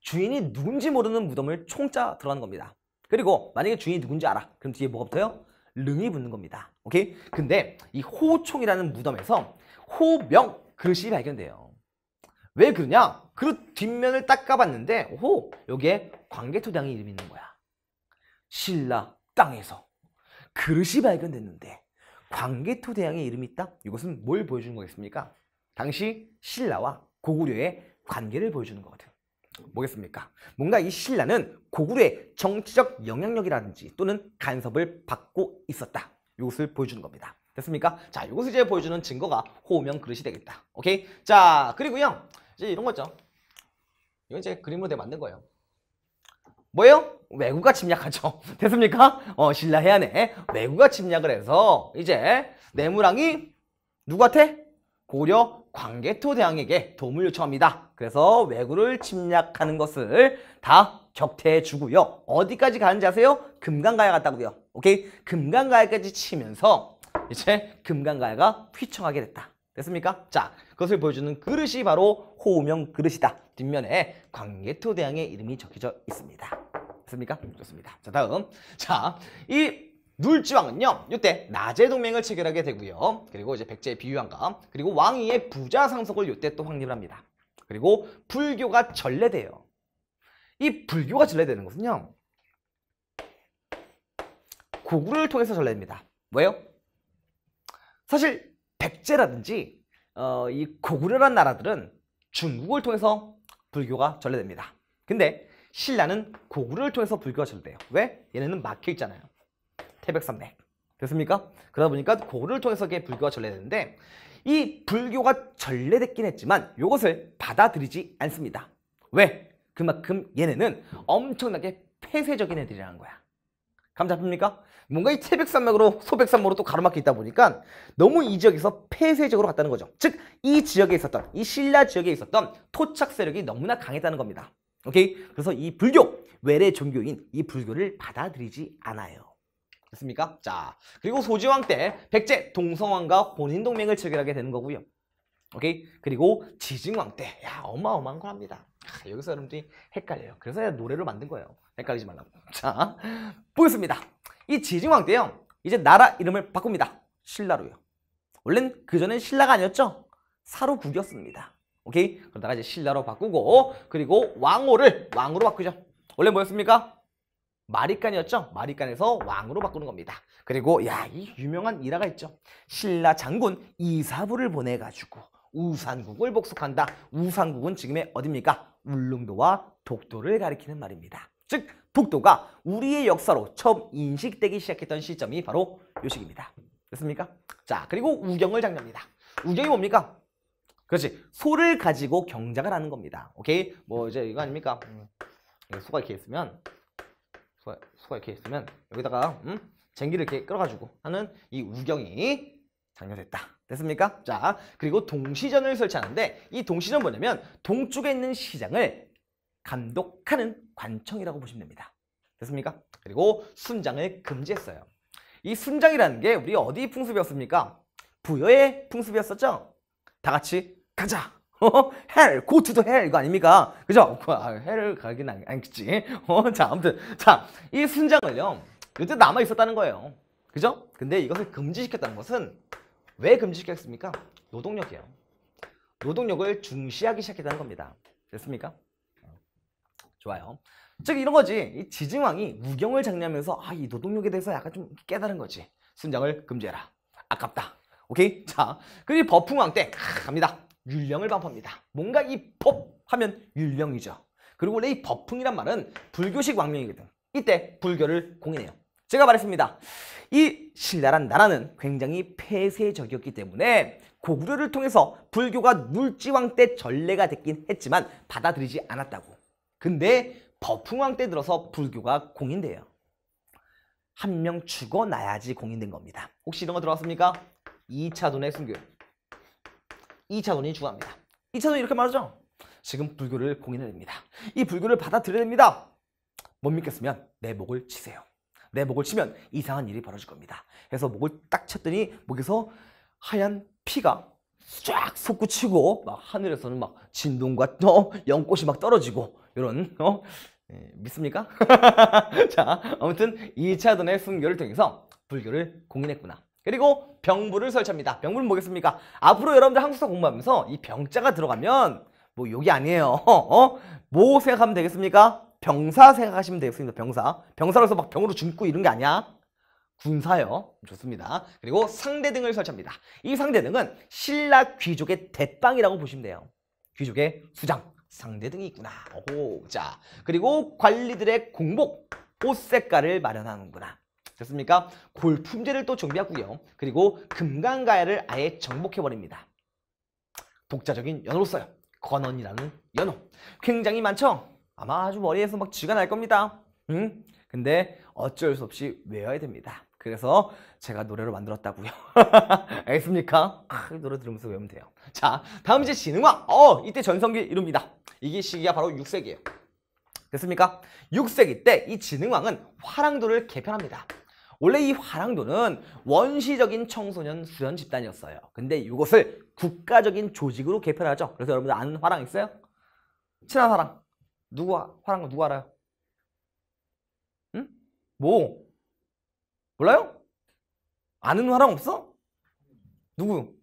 주인이 누군지 모르는 무덤을 총자 들어가는 겁니다. 그리고 만약에 주인이 누군지 알아. 그럼 뒤에 뭐가 붙어요? 릉이 붙는 겁니다. 오케이? 근데 이 호총이라는 무덤에서 호명 그릇이 발견돼요. 왜 그러냐? 그릇 뒷면을 닦아봤는데 오 여기에 광개토당이 이름이 있는 거야. 신라 땅에서 그릇이 발견됐는데 광개토 대왕의 이름이 있다? 이것은 뭘 보여주는 거겠습니까? 당시 신라와 고구려의 관계를 보여주는 거거든. 뭐겠습니까? 뭔가 이 신라는 고구려의 정치적 영향력이라든지 또는 간섭을 받고 있었다. 이것을 보여주는 겁니다. 됐습니까? 자, 이것을 이제 보여주는 증거가 호명 그릇이 되겠다. 오케이? 자, 그리고요. 이제 이런 거죠. 이건 이제 그림으로 돼 만든 거예요. 뭐예요? 외국가 침략하죠. 됐습니까? 어, 신라 해안에 외국가 침략을 해서 이제 내무랑이 누구한테? 고려 광개토 대왕에게 도움을 요청합니다. 그래서 왜구를 침략하는 것을 다 격퇴해 주고요. 어디까지 가는지 아세요? 금강가야 갔다고요. 오케이? 금강가야까지 치면서 이제 금강가야가 휘청하게 됐다. 됐습니까? 자, 그것을 보여주는 그릇이 바로 호우명 그릇이다. 뒷면에 광개토 대왕의 이름이 적혀져 있습니다. 됐습니까? 좋습니다. 자 다음 자 이 눌지왕은요 이때 낮의 동맹을 체결하게 되고요 그리고 이제 백제의 비유왕과 그리고 왕위의 부자 상속을 이때 또 확립을 합니다 그리고 불교가 전래돼요 이 불교가 전래되는 것은요 고구를 통해서 전래됩니다 왜요? 사실 백제라든지 어, 이 고구려란 나라들은 중국을 통해서 불교가 전래됩니다. 근데 신라는 고구려를 통해서 불교가 전래돼요. 왜? 얘네는 막혀 있잖아요. 태백산맥. 됐습니까? 그러다 보니까 고구려를 통해서 불교가 전래되는데 이 불교가 전래됐긴 했지만 이것을 받아들이지 않습니다. 왜? 그만큼 얘네는 엄청나게 폐쇄적인 애들이라는 거야. 감 잡힙니까? 뭔가 이 태백산맥으로 소백산맥으로 또 가로막혀 있다 보니까 너무 이 지역에서 폐쇄적으로 갔다는 거죠. 즉 이 지역에 있었던 이 신라 지역에 있었던 토착 세력이 너무나 강했다는 겁니다. 오케이? 그래서 이 불교 외래 종교인 이 불교를 받아들이지 않아요. 됐습니까? 자 그리고 소지왕 때 백제 동성왕과 혼인동맹을 체결하게 되는 거고요. 오케이? 그리고 지진왕 때, 야, 어마어마한 걸 합니다. 아, 여기서 여러분들이 헷갈려요. 그래서 노래를 만든 거예요. 헷갈리지 말라고. 자, 보겠습니다. 이 지징왕 때요. 이제 나라 이름을 바꿉니다. 신라로요. 원래는 그전엔 신라가 아니었죠. 사로국이었습니다. 오케이? 그러다가 이제 신라로 바꾸고 그리고 왕호를 왕으로 바꾸죠. 원래 뭐였습니까? 마리칸이었죠마리칸에서 왕으로 바꾸는 겁니다. 그리고 야 이 유명한 일화가 있죠. 신라 장군 이사부를 보내가지고 우산국을 복속한다. 우산국은 지금의 어딥니까? 울릉도와 독도를 가리키는 말입니다. 즉 북도가 우리의 역사로 처음 인식되기 시작했던 시점이 바로 요 시기입니다. 됐습니까? 자 그리고 우경을 장려합니다. 우경이 뭡니까? 그렇지 소를 가지고 경작을 하는 겁니다. 오케이 뭐 이제 이거 아닙니까? 음, 소가 이렇게 있으면 소가, 소가 이렇게 있으면 여기다가 음? 쟁기를 이렇게 끌어가지고 하는 이 우경이 장려됐다. 됐습니까? 자, 그리고 동시전을 설치하는데 이 동시전 뭐냐면 동쪽에 있는 시장을 감독하는 관청이라고 보시면 됩니다. 됐습니까? 그리고 순장을 금지했어요. 이 순장이라는 게 우리 어디 풍습이었습니까? 부여의 풍습이었었죠? 다 같이 가자! 어? 헬, 고투도 헬 이거 아닙니까? 그죠? 아, 헬 가긴 아 아니겠지. 어? 자, 아무튼 자, 이 순장을요. 그때 남아 있었다는 거예요. 그죠? 근데 이것을 금지시켰다는 것은 왜 금지시켰습니까? 노동력이에요. 노동력을 중시하기 시작했다는 겁니다. 됐습니까? 좋아요. 즉 이런 거지. 이 지증왕이 우경을 장려하면서 아이 노동력에 대해서 약간 좀 깨달은 거지. 순장을 금지해라. 아깝다. 오케이? 자, 그리고 이 버풍왕 때 아, 갑니다. 율령을 반포합니다. 뭔가 이 법 하면 율령이죠. 그리고 원래 이 법풍이란 말은 불교식 왕명이거든. 이때 불교를 공인해요. 제가 말했습니다. 이 신라란 나라는 굉장히 폐쇄적이었기 때문에 고구려를 통해서 불교가 물지왕 때 전례가 됐긴 했지만 받아들이지 않았다고. 근데 법흥왕 때 들어서 불교가 공인돼요. 한 명 죽어나야지 공인된 겁니다. 혹시 이런 거들어왔습니까 2차 돈의 순교 2차 돈이 중요합니다. 2차 돈이 이렇게 말하죠. 지금 불교를 공인해야 니다이 불교를 받아들여야 됩니다. 못 믿겠으면 내 목을 치세요. 내 목을 치면 이상한 일이 벌어질 겁니다. 그래서 목을 딱 쳤더니 목에서 하얀 피가 쫙 솟구치고 막 하늘에서는 막 진동과 어, 연꽃이 막 떨어지고 이런 어? 예, 믿습니까? 자, 아무튼 2차 전의 순교를 통해서 불교를 공인했구나. 그리고 병부를 설치합니다. 병부는 뭐겠습니까? 앞으로 여러분들 한국사 공부하면서 이 병자가 들어가면 뭐 욕이 아니에요. 어? 뭐 생각하면 되겠습니까? 병사 생각하시면 되겠습니다. 병사. 병사로서 막 병으로 죽고 이런 게 아니야. 군사요. 좋습니다. 그리고 상대등을 설치합니다. 이 상대등은 신라 귀족의 대빵이라고 보시면 돼요. 귀족의 수장. 상대 등이 있구나. 오, 자 그리고 관리들의 공복 옷 색깔을 마련하는구나. 됐습니까? 골품제를 또 준비하고요. 그리고 금강가야를 아예 정복해버립니다. 독자적인 연호로 써요. 건원이라는 연호. 굉장히 많죠? 아마 아주 머리에서 막 쥐가 날 겁니다. 응? 근데 어쩔 수 없이 외워야 됩니다. 그래서 제가 노래를 만들었다고요. 알겠습니까? 아, 노래 들으면서 외우면 돼요. 자, 다음 이제 진흥왕. 어, 이때 전성기 이룹니다. 이게 시기가 바로 6세기예요. 됐습니까? 6세기 때 이 진흥왕은 화랑도를 개편합니다. 원래 이 화랑도는 원시적인 청소년 수련 집단이었어요. 근데 이것을 국가적인 조직으로 개편하죠. 그래서 여러분들 아는 화랑 있어요? 친한 화랑. 누구 화랑 누구 알아요? 응? 뭐 몰라요? 아는 화랑 없어? 누구?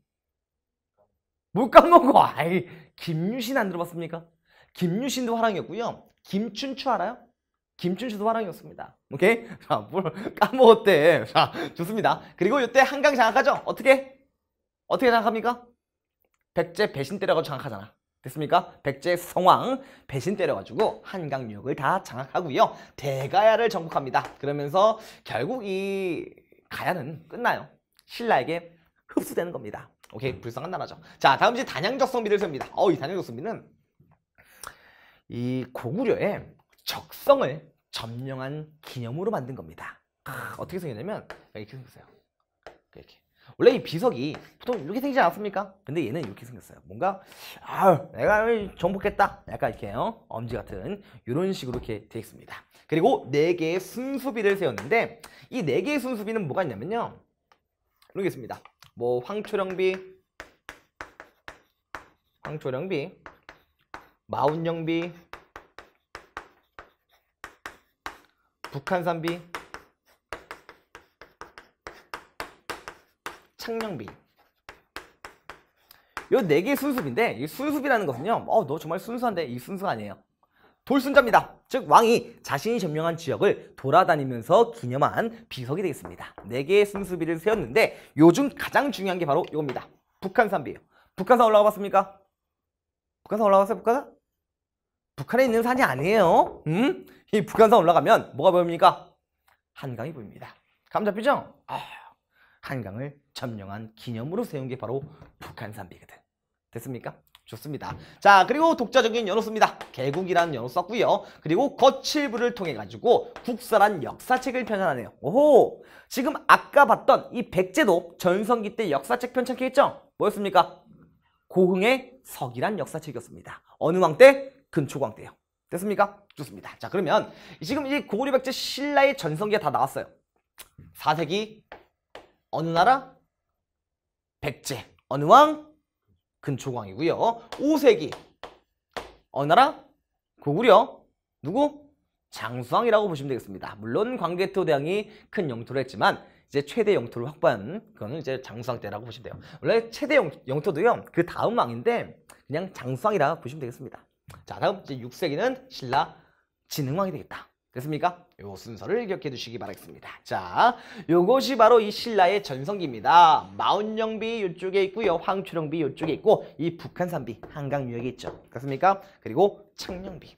뭘 까먹어? 아이, 김유신 안 들어봤습니까? 김유신도 화랑이었고요. 김춘추 알아요? 김춘추도 화랑이었습니다. 오케이? 자, 뭘 까먹었대. 자, 좋습니다. 그리고 이때 한강 장악하죠? 어떻게? 어떻게 장악합니까? 백제 배신 때라고 장악하잖아. 됐습니까? 백제 성왕 배신 때려가지고 한강유역을 다 장악하고요. 대가야를 정복합니다. 그러면서 결국 이 가야는 끝나요. 신라에게 흡수되는 겁니다. 오케이 불쌍한 나라죠. 자 다음 이제 단양적 성비를 셉니다. 어이 단양적 성비는 이 고구려의 적성을 점령한 기념으로 만든 겁니다. 아, 어떻게 생겼냐면 여기 이렇게 생겼어요. 이렇게 원래 이 비석이 보통 이렇게 생기지 않았습니까? 근데 얘는 이렇게 생겼어요. 뭔가 아 내가 정복했다. 약간 이렇게 요 어, 엄지 같은 이런 식으로 이렇게 되어 있습니다. 그리고 네 개의 순수비를 세웠는데 이 네 개의 순수비는 뭐가 있냐면요. 이런 게 있습니다. 뭐 황초령비, 황초령비, 마운령비, 북한산비 창명비 요네개 순수비인데 이 순수비라는 것은요 어너 정말 순수한데 이 순수 아니에요 돌순자입니다. 즉 왕이 자신이 점령한 지역을 돌아다니면서 기념한 비석이 되겠습니다. 네 개의 순수비를 세웠는데 요즘 가장 중요한 게 바로 이겁니다. 북한산비예요. 북한산 올라가 봤습니까? 북한산 올라가봤어요? 북한산? 북한에 있는 산이 아니에요. 음? 이 북한산 올라가면 뭐가 보입니까? 한강이 보입니다. 감 잡히죠? 아... 한강을 점령한 기념으로 세운 게 바로 북한산비거든. 됐습니까? 좋습니다. 자 그리고 독자적인 연호수입니다. 개국이라는 연호 썼고요. 그리고 거칠부를 통해 가지고 국사란 역사책을 편찬하네요. 오호 지금 아까 봤던 이 백제도 전성기 때 역사책 편찬케 했죠? 뭐였습니까? 고흥의 석이란 역사책이었습니다. 어느 왕 때? 금초광 때요. 됐습니까? 좋습니다. 자 그러면 지금 이 고구려 백제 신라의 전성기가 다 나왔어요. 4세기, 어느 나라? 백제. 어느 왕? 근초왕이고요. 5세기. 어느 나라? 고구려. 누구? 장수왕이라고 보시면 되겠습니다. 물론 광개토 대왕이 큰 영토를 했지만 이제 최대 영토를 확보한 그거는 이제 장수왕 때라고 보시면 돼요. 원래 최대 영, 토도요그 다음 왕인데 그냥 장수왕이라 고 보시면 되겠습니다. 자 다음 이제 6세기는 신라 진흥왕이 되겠다. 됐습니까? 요 순서를 기억해 두시기 바라겠습니다. 자, 요것이 바로 이 신라의 전성기입니다. 마운령비 요쪽에 있고요. 황초령비 요쪽에 있고 이 북한산비 한강 유역에 있죠. 그렇습니까? 그리고 창령비.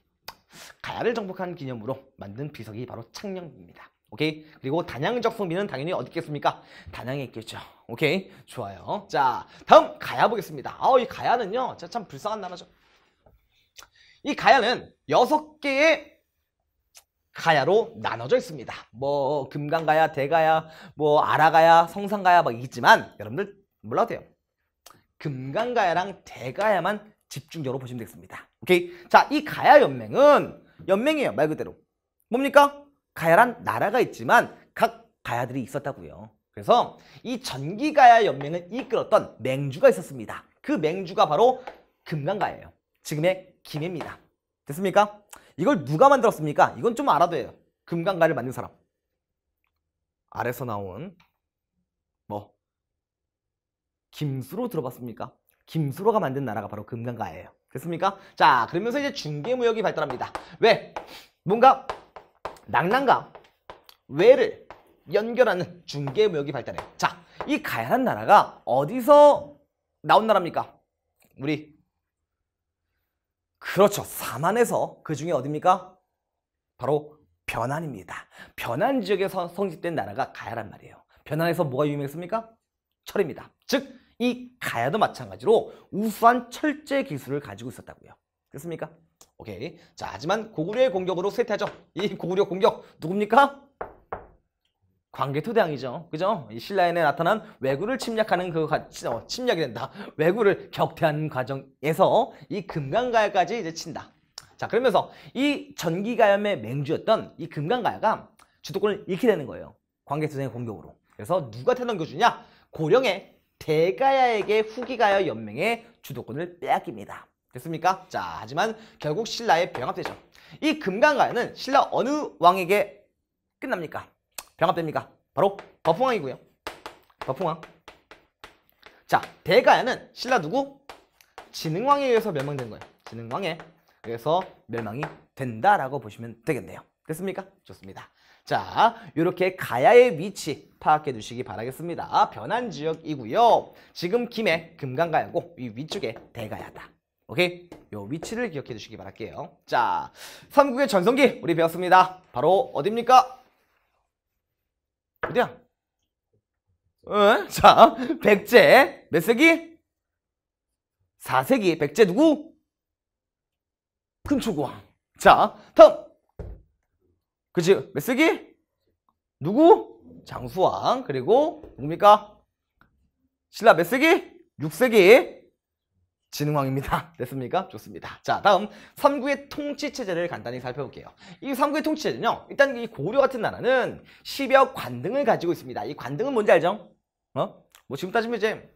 가야를 정복한 기념으로 만든 비석이 바로 창령비입니다. 오케이? 그리고 단양적 성비는 당연히 어디 있겠습니까? 단양에 있겠죠. 오케이? 좋아요. 자, 다음 가야 보겠습니다. 아우, 이 가야는요. 참 불쌍한 나라죠. 이 가야는 여섯 개의 가야로 나눠져 있습니다. 뭐 금강가야, 대가야, 뭐 아라가야, 성산가야 막 있지만 여러분들 몰라도 돼요. 금강가야랑 대가야만 집중적으로 보시면 되겠습니다. 오케이? 자, 이 가야 연맹은 연맹이에요. 말 그대로. 뭡니까? 가야란 나라가 있지만 각 가야들이 있었다고요. 그래서 이 전기가야 연맹을 이끌었던 맹주가 있었습니다. 그 맹주가 바로 금강가예요. 지금의 김해입니다. 됐습니까? 이걸 누가 만들었습니까? 이건 좀 알아도 해요. 금강가를 만든 사람. 아래서 나온 뭐 김수로 들어봤습니까? 김수로가 만든 나라가 바로 금강가예요. 됐습니까? 자, 그러면서 이제 중개무역이 발달합니다. 왜? 뭔가 낭랑감, 외를 연결하는 중개무역이 발달해요. 자, 이 가야란 나라가 어디서 나온 나라입니까? 우리 그렇죠. 4만에서 그 중에 어딥니까? 바로 변안입니다. 변안 지역에서 성립된 나라가 가야란 말이에요. 변안에서 뭐가 유명했습니까? 철입니다. 즉, 이 가야도 마찬가지로 우수한 철제 기술을 가지고 있었다고요. 그렇습니까? 오케이. 자, 하지만 고구려의 공격으로 쇠퇴하죠. 이 고구려 공격 누굽니까? 광개토대왕이죠. 그죠? 이 신라인에 나타난 외구를 침략하는 그 가, 어, 침략이 된다. 외구를 격퇴하는 과정에서 이 금강가야까지 이제 친다. 자 그러면서 이 전기가염의 맹주였던 이 금강가야가 주도권을 잃게 되는 거예요. 광개토대왕의 공격으로. 그래서 누가 태넘겨주냐? 고령의 대가야에게 후기가야 연맹의 주도권을 빼앗깁니다. 됐습니까? 자 하지만 결국 신라에 병합되죠. 이 금강가야는 신라 어느 왕에게 끝납니까? 병합 됩니까? 바로 버풍왕이고요. 버풍왕. 자, 대가야는 신라 누구? 진흥왕에 의해서 멸망된 거예요. 진흥왕에 의해서 멸망이 된다라고 보시면 되겠네요. 됐습니까? 좋습니다. 자, 이렇게 가야의 위치 파악해 두시기 바라겠습니다. 변한 지역이고요. 지금 김해 금강가야고 이 위쪽에 대가야다. 오케이? 요 위치를 기억해 주시기 바랄게요. 자, 삼국의 전성기 우리 배웠습니다. 바로 어딥니까? 어디야? 응? 어? 자, 백제 몇 세기? 4세기 백제 누구? 큰초고왕 자, 다음 그치, 몇 세기? 누구? 장수왕 그리고 뭡니까? 신라 몇 세기? 6세기 진흥왕입니다. 됐습니까? 좋습니다. 자, 다음 삼구의 통치체제를 간단히 살펴볼게요. 이삼구의 통치체제는요. 일단 이 고려 같은 나라는 10여 관등을 가지고 있습니다. 이 관등은 뭔지 알죠? 어? 뭐 지금 따지면 이제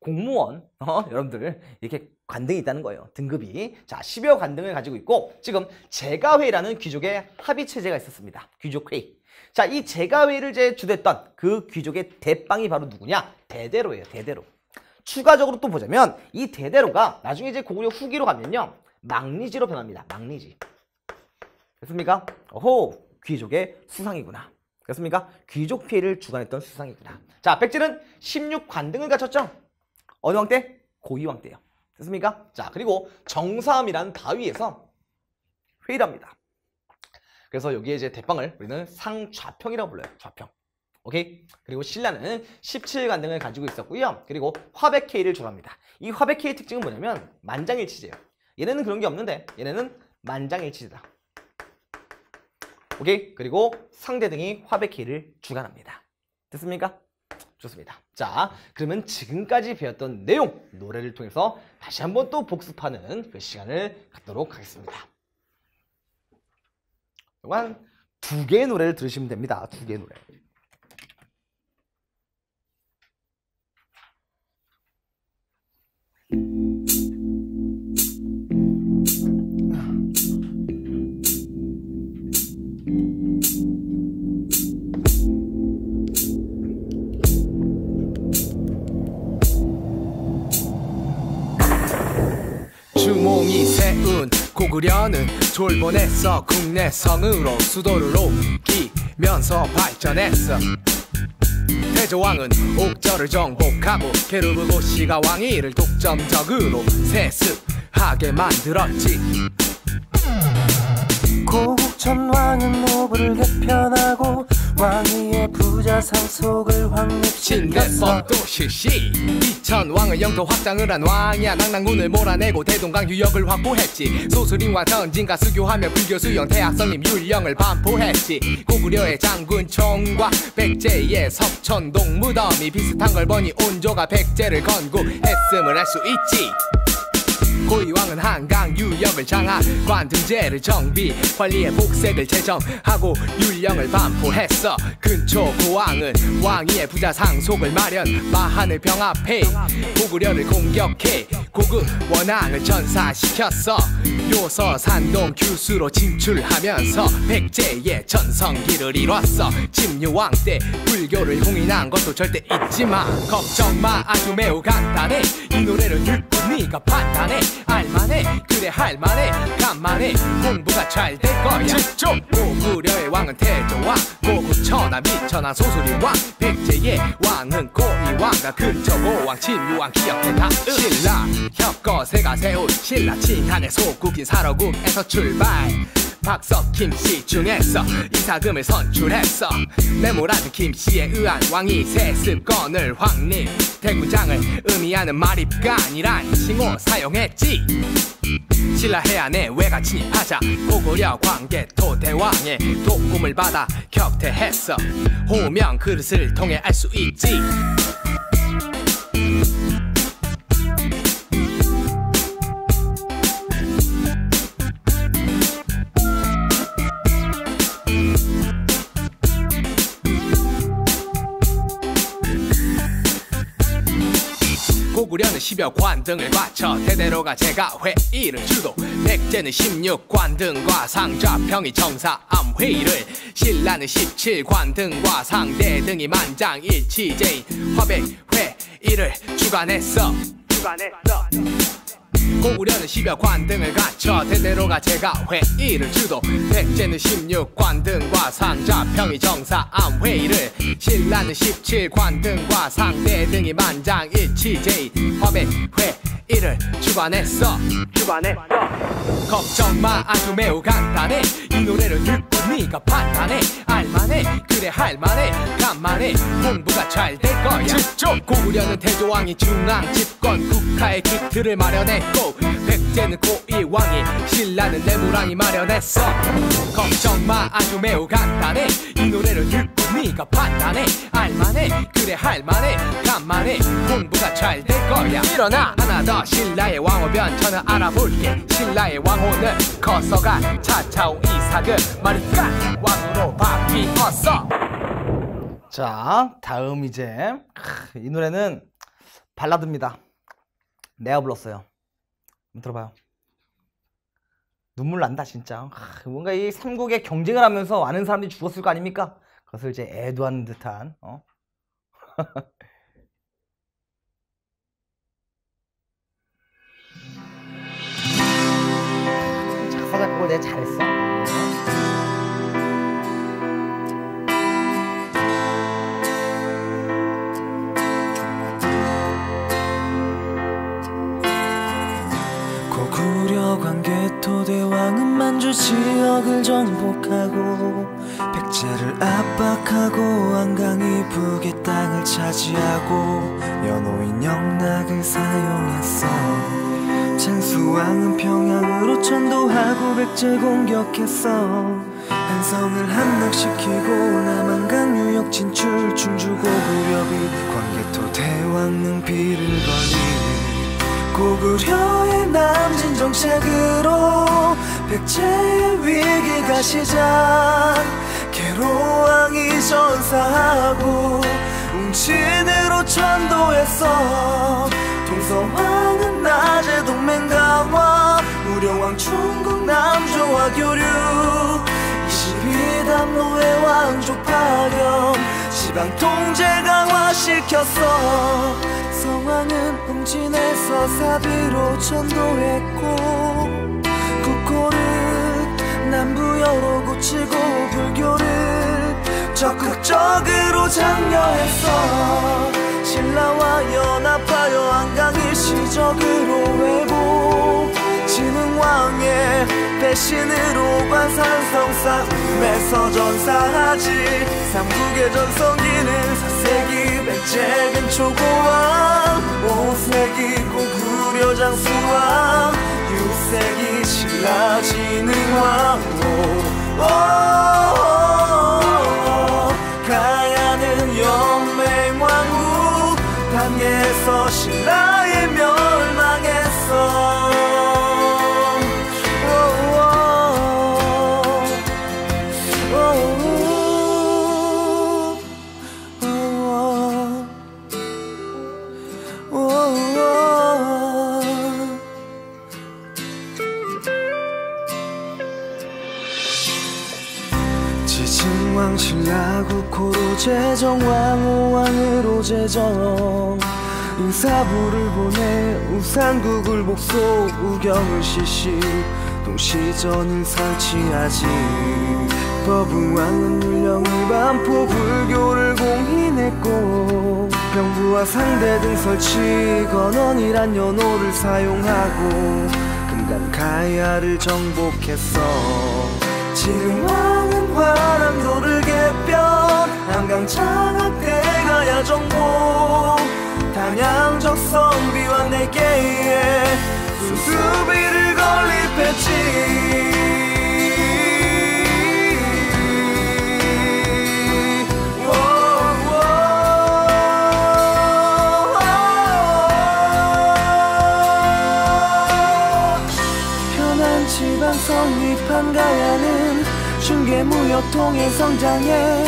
공무원, 어? 여러분들 이렇게 관등이 있다는 거예요. 등급이. 자, 10여 관등을 가지고 있고 지금 제가회라는 귀족의 합의체제가 있었습니다. 귀족회의. 자, 이 제가회를 제 주됐던 그 귀족의 대빵이 바로 누구냐? 대대로예요. 대대로. 추가적으로 또 보자면 이 대대로가 나중에 이제 고구려 후기로 가면요. 망리지로 변합니다. 망리지 됐습니까? 어호 귀족의 수상이구나. 됐습니까? 귀족 피해를 주관했던 수상이구나. 자 백제는 16관등을 갖췄죠. 어느 왕 때? 고위왕 때요. 됐습니까? 자 그리고 정사함이란 바위에서 회의를 합니다. 그래서 여기에 이제 대빵을 우리는 상좌평이라고 불러요. 좌평. 오케이? 그리고 신라는 17관 등을 가지고 있었고요. 그리고 화백K를 조합니다. 이 화백K의 특징은 뭐냐면 만장일치제예요. 얘네는 그런 게 없는데 얘네는 만장일치다. 제 오케이? 그리고 상대 등이 화백K를 주관합니다. 됐습니까? 좋습니다. 자, 그러면 지금까지 배웠던 내용, 노래를 통해서 다시 한번 또 복습하는 그 시간을 갖도록 하겠습니다. 동안 두 개의 노래를 들으시면 됩니다. 두 개의 노래. 이 세운 고구려는 졸본했어 국내성으로 수도를 옮기면서 발전했어 태조왕은 옥저를 정복하고 게르브 고시가 왕위를 독점적으로 세습하게 만들었지 고국천 왕은 노부를 개편하고 왕위의 부... 부자 상속을 확립 진대법도 실시 이천왕은 영토 확장을 한 왕이야 낭낭군을 몰아내고 대동강 유역을 확보했지 소수림과 전진가 수교하며 불교 수영 태학성님 율령을 반포했지 고구려의 장군총과 백제의 석천동 무덤이 비슷한 걸 보니 온조가 백제를 건국했음을알 수 있지 고이왕은 한강 유역을 장악 관등제를 정비 관리의 복색을 채정하고 율령을 반포했어 근초 고왕은 왕위의 부자 상속을 마련 마한을 병합해 고구려를 공격해 고급 원앙을 전사시켰어 요서 산동 규수로 진출하면서 백제의 전성기를 이뤘어 침유왕 때 불교를 공인한 것도 절대 잊지마 걱정마 아주 매우 간단해 이 노래를 듣고 네가 판단해 알만해 그래 할만해 간만에 공부가 잘 될 거야 직접 고구려의 왕은 태조와 고구천하 미천하 소수림왕 백제의 왕은 고이왕과 근처고왕 침유왕 기억해라 신라 협거세가 세운 신라 친한의 소국인 사로국에서 출발 박석 김씨 중에서 이사금을 선출했어 메모라는 김씨에 의한 왕이 세습권을 확립 대구장을 의미하는 말입가아니란 칭호 사용했지 신라 해안에 외가 침입하자 고구려 광개토 대왕의 도움을 받아 격퇴했어 호명 그릇을 통해 알 수 있지 고구려는 10여 관등을 거쳐 대대로가 제가 회의를 주도 백제는 16관등과 상좌평이 정사암 회의를 신라는 17관등과 상대 등이 만장일치제인 화백회의를 주관했어 주관했어 고구려는 10여 관 등을 갖춰 대대로가 제가 회의를 주도 백제는 16관 등과 상자 평이 정사 암회의를 신라는 17관 등과 상대 등이 만장일치제이 화배 회 일을 주관했어 주관했어 걱정 마 아주 매우 간단해 이 노래를 듣고 네가 판단해 알만해 그래 할만해 간만에 공부가 잘 될 거야 직접 고구려는 태조왕이 중앙 집권 국가의 기틀을 마련했고 둘는 고이 왕이 신라는 내무랑이 마련했어 걱정 마 아주 매우 간단해 이 노래를 듣고 네가 판단해 알만해 그래 할만해 간만에 공부가 잘 될 거야 일어나 하나 더 신라의 왕호 변천을 알아볼게 신라의 왕호는 커서간 차차오 이사근 마리까 왕으로 바뀌었어 자 다음 이제 이 노래는 발라드입니다 내가 불렀어요 들어봐요. 눈물 난다 진짜. 하, 뭔가 이 삼국의 경쟁을 하면서 많은 사람들이 죽었을 거 아닙니까? 그것을 이제 애도하는 듯한 어? 작사 작곡을 내가 잘했어. 무려관 개토대 왕은 만주 지역을 정복하고 백제를 압박하고 안강이 북의 땅을 차지하고 연호인 영락을 사용했어 장수왕은 평양으로 천도하고 백제 공격했어 한성을 함락시키고 남한강 유역 진출 춘주고 구려비 광개토 대왕 능피를 거니 고구려의 남진 정책으로 백제의 위기가 시작 개로왕이 전사하고 웅진으로 전도했어 동서왕은 낮에 동맹강화 우려왕 중국 남조와 교류 이십이담로의 왕조 파견 지방 통제 강화시켰어 성황은 웅진에서 사비로 전도했고 국호를 남부여로 고치고 불교를 적극적으로 장려했어 신라와 연합하여 한강을 시적으로 왜곡 지는 왕의 배신으로 반산성사 매서 전사하지 삼국의 전성기는 4세기 백제근 초고왕 5세기 고구려 장수왕 6세기 신라진흥왕 오, 오, 오. 재정 왕호왕으로 재정 인사부를 보내 우산국을 복소 우경을 실시 동시전을 설치하지 법흥왕은 물령이 반포 불교를 공인했고 병부와 상대 등 설치 건원이란 연호를 사용하고 금강 가야를 정복했어 지금 화남도를 개변 한강 장학대가야 정보 단양적 성비와내게 수수비를 건립했지 지방 성립한 가야는 중개무역 통해 성장해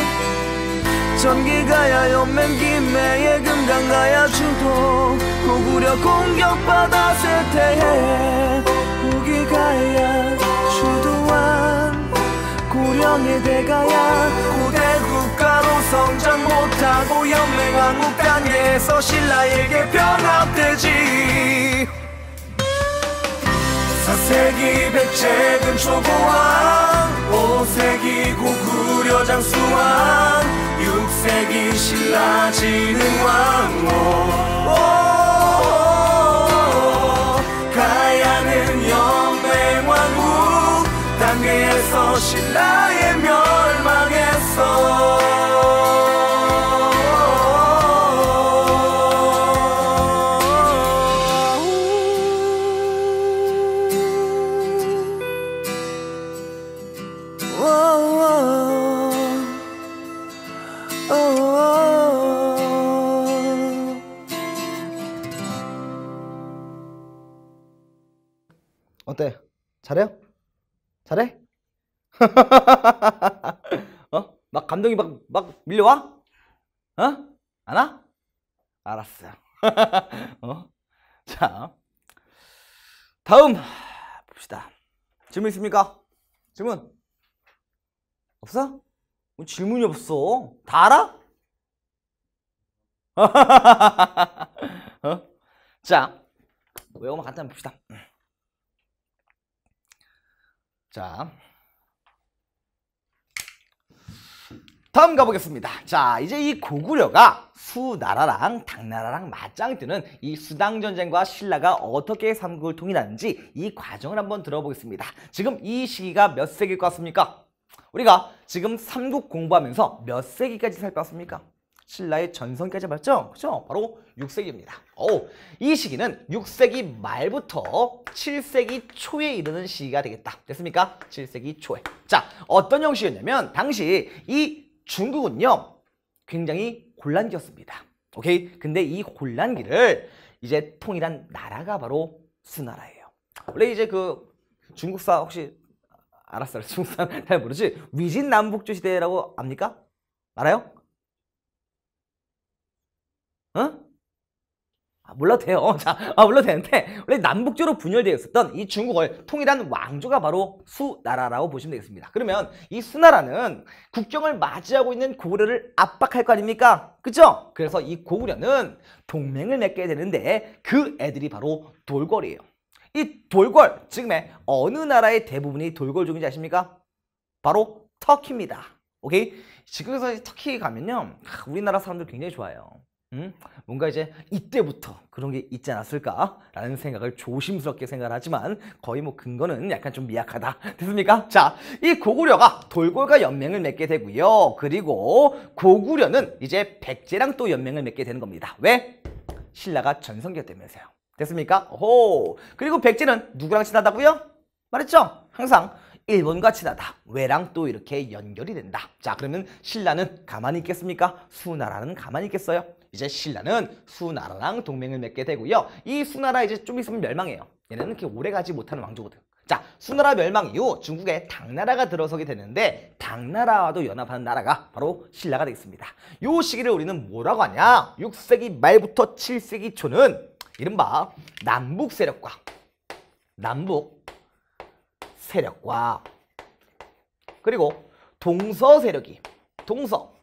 전기가야 연맹 김해예 금강가야 주도 고구려 공격받아 세태해 우기가야 주도한 고령의 대가야 고대 국가로 성장 못하고 연맹한국 단계에서 신라에게 변합되지 사세기백제근 초고왕 5세기 고구려 장수왕 6세기 신라 진흥왕 오, 가야는 영맹왕국 단계에서 신라의 멸망했어 잘해요? 잘해? 어? 막 감독이 막, 막 밀려와? 어? 안 와? 알았어. 요 어? 자. 다음 봅시다. 질문 있습니까? 질문? 없어? 뭐 질문이 없어. 다 알아? 어? 자, 외우만 간단히 봅시다. 음. 자. 다음 가보겠습니다. 자, 이제 이 고구려가 수나라랑 당나라랑 맞짱 뜨는 이 수당전쟁과 신라가 어떻게 삼국을 통일하는지 이 과정을 한번 들어보겠습니다. 지금 이 시기가 몇 세기일 것 같습니까? 우리가 지금 삼국 공부하면서 몇 세기까지 살펴봤습니까? 신라의 전성까지 봤죠? 그죠? 바로 6세기입니다. 오, 이 시기는 6세기 말부터 7세기 초에 이르는 시기가 되겠다. 됐습니까? 7세기 초에. 자, 어떤 형식이었냐면 당시 이 중국은요. 굉장히 곤란기였습니다. 오케이? 근데 이 곤란기를 이제 통일한 나라가 바로 수나라예요. 원래 이제 그 중국사 혹시 알았어요. 중국사 잘 모르지? 위진남북조 시대라고 압니까? 알아요? 어? 아, 몰라도 돼요. 자, 아, 몰라도 되는데 원래 남북조로 분열되어 있었던 이 중국을 통일한 왕조가 바로 수나라라고 보시면 되겠습니다. 그러면 이 수나라는 국경을 맞이하고 있는 고구려를 압박할 거 아닙니까? 그죠? 그래서 이 고구려는 동맹을 맺게 되는데 그 애들이 바로 돌궐이에요. 이 돌궐, 지금의 어느 나라의 대부분이 돌궐종인지 아십니까? 바로 터키입니다. 오케이? 지금에서 터키 가면요. 우리나라 사람들 굉장히 좋아요. 음? 뭔가 이제 이때부터 그런 게 있지 않았을까라는 생각을 조심스럽게 생각을 하지만 거의 뭐 근거는 약간 좀 미약하다. 됐습니까? 자, 이 고구려가 돌궐과 연맹을 맺게 되고요. 그리고 고구려는 이제 백제랑 또 연맹을 맺게 되는 겁니다. 왜? 신라가 전성기 때문면서요 됐습니까? 오, 그리고 백제는 누구랑 친하다고요? 말했죠? 항상 일본과 친하다. 왜랑 또 이렇게 연결이 된다. 자 그러면 신라는 가만히 있겠습니까? 수나라는 가만히 있겠어요? 이제 신라는 수나라랑 동맹을 맺게 되고요. 이 수나라 이제 좀 있으면 멸망해요. 얘네는 그렇게 오래 가지 못하는 왕조거든. 자, 수나라 멸망 이후 중국에 당나라가 들어서게 되는데 당나라와도 연합하는 나라가 바로 신라가 되겠습니다. 요 시기를 우리는 뭐라고 하냐? 6세기 말부터 7세기 초는 이른바 남북 세력과 남북 세력과 그리고 동서 세력이 동서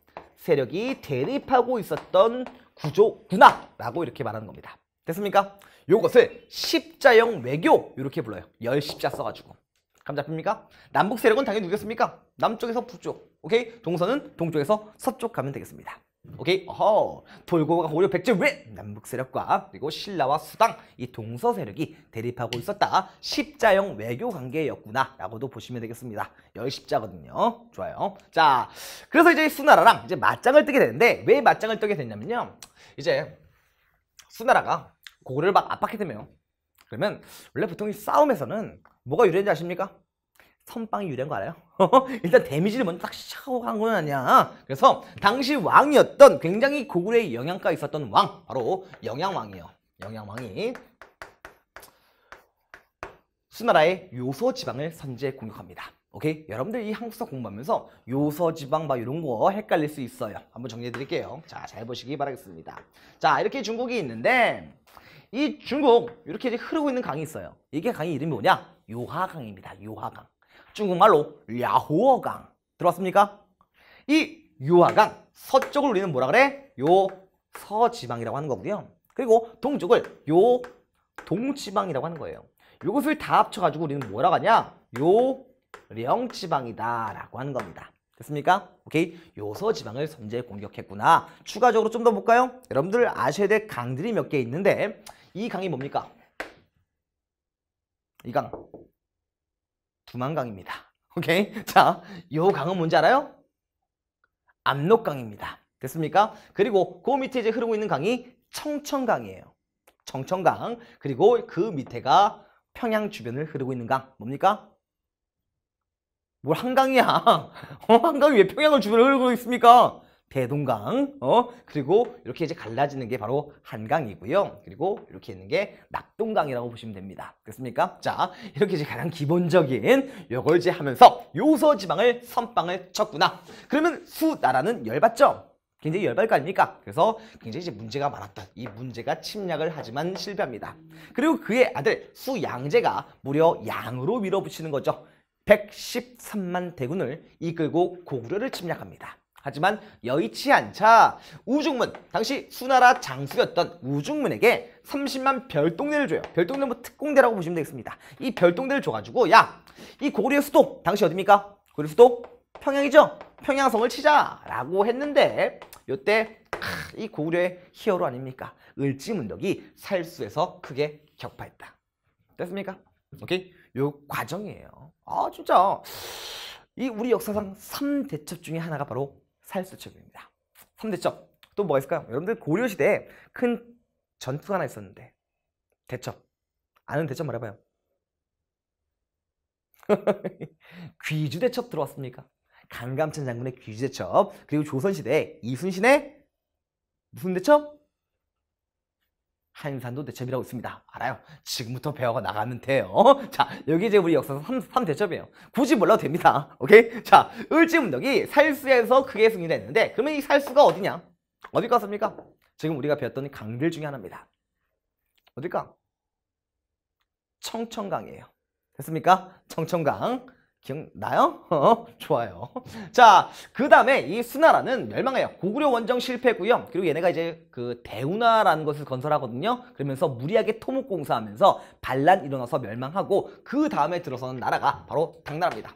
세력이 대립하고 있었던 구조구나라고 이렇게 말하는 겁니다. 됐습니까? 요것을 십자형 외교 이렇게 불러요. 열 십자 써가지고. 감 잡힙니까? 남북 세력은 당연히 누구였습니까 남쪽에서 북쪽, 오케이? 동서는 동쪽에서 서쪽 가면 되겠습니다. 오케이 어허 돌고가 고려 백제 왜 남북 세력과 그리고 신라와 수당 이 동서 세력이 대립하고 있었다 십자형 외교 관계였구나 라고도 보시면 되겠습니다 열 십자거든요 좋아요 자 그래서 이제 수나라랑 이제 맞짱을 뜨게 되는데 왜 맞짱을 뜨게 됐냐면요 이제 수나라가 고구려를 막 압박해 되면 그러면 원래 보통 이 싸움에서는 뭐가 유리한지 아십니까? 선빵이 유래한 거 알아요? 일단 데미지를 먼저 딱 샤고 한건 아니야. 그래서 당시 왕이었던 굉장히 고구려의 영향가에 있었던 왕, 바로 영양왕이에요. 영양왕이 수나라의 요소 지방을 선제 공격합니다. 오케이? 여러분들 이 한국사 공부하면서 요서 지방 막 이런 거 헷갈릴 수 있어요. 한번 정리해 드릴게요. 자, 잘 보시기 바라겠습니다. 자, 이렇게 중국이 있는데 이 중국 이렇게 흐르고 있는 강이 있어요. 이게 강의 이름이 뭐냐? 요하강입니다. 요하강. 중국말로 랴호어강 들어왔습니까? 이 유화강 서쪽을 우리는 뭐라 그래? 요 서지방이라고 하는 거고요. 그리고 동쪽을 요 동지방이라고 하는 거예요. 이것을 다 합쳐가지고 우리는 뭐라고 하냐? 요령지방이다 라고 하는 겁니다. 됐습니까? 오케이? 요서지방을 선제 공격했구나. 추가적으로 좀 더 볼까요? 여러분들 아셔야 될 강들이 몇 개 있는데 이 강이 뭡니까? 이 강. 두만강입니다. 오케이? 자, 요 강은 뭔지 알아요? 압록강입니다. 됐습니까? 그리고 그 밑에 이제 흐르고 있는 강이 청천강이에요. 청천강. 그리고 그 밑에가 평양 주변을 흐르고 있는 강. 뭡니까? 뭘 한강이야. 어, 한강이 왜 평양을 주변을 흐르고 있습니까? 대동강, 어? 그리고 이렇게 이제 갈라지는 게 바로 한강이고요. 그리고 이렇게 있는 게 낙동강이라고 보시면 됩니다. 그렇습니까 자, 이렇게 이제 가장 기본적인 요걸 이제 하면서 요서지방을 선빵을 쳤구나. 그러면 수나라는 열받죠? 굉장히 열받을 거 아닙니까? 그래서 굉장히 이제 문제가 많았던 이 문제가 침략을 하지만 실패합니다. 그리고 그의 아들 수양제가 무려 양으로 밀어붙이는 거죠. 113만 대군을 이끌고 고구려를 침략합니다. 하지만 여의치 않자 우중문 당시 수나라 장수였던 우중문에게 30만 별동대를 줘요. 별동대 뭐 특공대라고 보시면 되겠습니다. 이 별동대를 줘가지고 야 이 고구려의 수도 당시 어디입니까? 고구려 수도 평양이죠. 평양성을 치자라고 했는데 요때 아, 이 고구려의 히어로 아닙니까? 을지문덕이 살수에서 크게 격파했다. 됐습니까? 오케이? 요 과정이에요. 아 진짜 이 우리 역사상 3대첩 중에 하나가 바로 살수첩입니다. 3대첩. 또 뭐가 있을까요? 여러분들 고려시대에 큰 전투가 하나 있었는데 대첩. 아는 대첩 말해봐요. 귀주대첩 들어왔습니까? 강감찬 장군의 귀주대첩 그리고 조선시대 이순신의 무슨 대첩? 한산도 대첩이라고 있습니다. 알아요. 지금부터 배워가 나가면 돼요. 어? 자, 여기 이제 우리 역사상 3, 3대첩이에요. 굳이 몰라도 됩니다. 오케이? 자, 을지문덕이 살수에서 크게 승리를 했는데 그러면 이 살수가 어디냐? 어디 갔습니까? 지금 우리가 배웠던 강들 중에 하나입니다. 어딜까? 청천강이에요. 됐습니까? 청천강. 기억나요? 어? 좋아요. 자, 그 다음에 이 수나라는 멸망해요. 고구려 원정 실패고요. 그리고 얘네가 이제 그 대운하라는 것을 건설하거든요. 그러면서 무리하게 토목공사하면서 반란 일어나서 멸망하고 그 다음에 들어서는 나라가 바로 당나라입니다.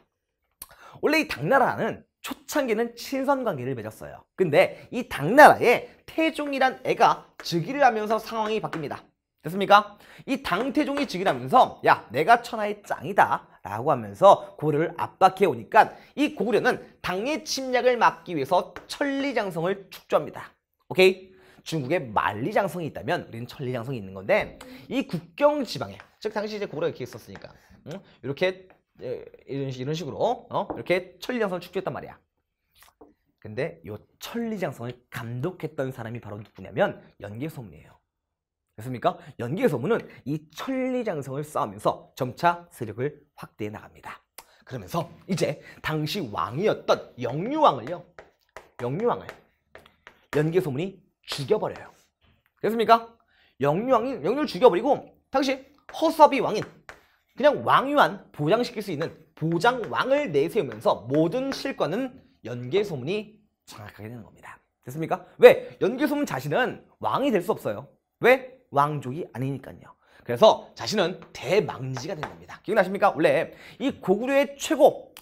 원래 이 당나라는 초창기는 친선 관계를 맺었어요. 근데 이 당나라에 태종이란 애가 즉위를 하면서 상황이 바뀝니다. 됐습니까? 이 당태종이 즉위하면서 야 내가 천하의 짱이다 라고 하면서 고려를 압박해 오니까 이 고구려는 당의 침략을 막기 위해서 천리장성을 축조합니다. 오케이? 중국에 만리장성이 있다면 우리는 천리장성이 있는 건데 이 국경 지방에 즉 당시 이제 고려가 이렇게 있었으니까 응? 이렇게 예, 이런, 이런 식으로 어? 이렇게 천리장성을 축조했단 말이야. 근데 이 천리장성을 감독했던 사람이 바로 누구냐면 연개소문이에요. 됐습니까? 연기의 소문은 이 천리장성을 쌓으면서 점차 세력을 확대해 나갑니다. 그러면서 이제 당시 왕이었던 영유왕을요. 영유왕을 연기의 소문이 죽여버려요. 됐습니까? 영유왕이 영유를 죽여버리고 당시 허섭이 왕인 그냥 왕유한 보장시킬 수 있는 보장왕을 내세우면서 모든 실권은 연개소문이 장악하게 되는 겁니다. 됐습니까? 왜? 연개소문 자신은 왕이 될 수 없어요. 왜? 왕족이 아니니까요. 그래서 자신은 대망리지가 된 겁니다. 기억나십니까? 원래 이 고구려의 최고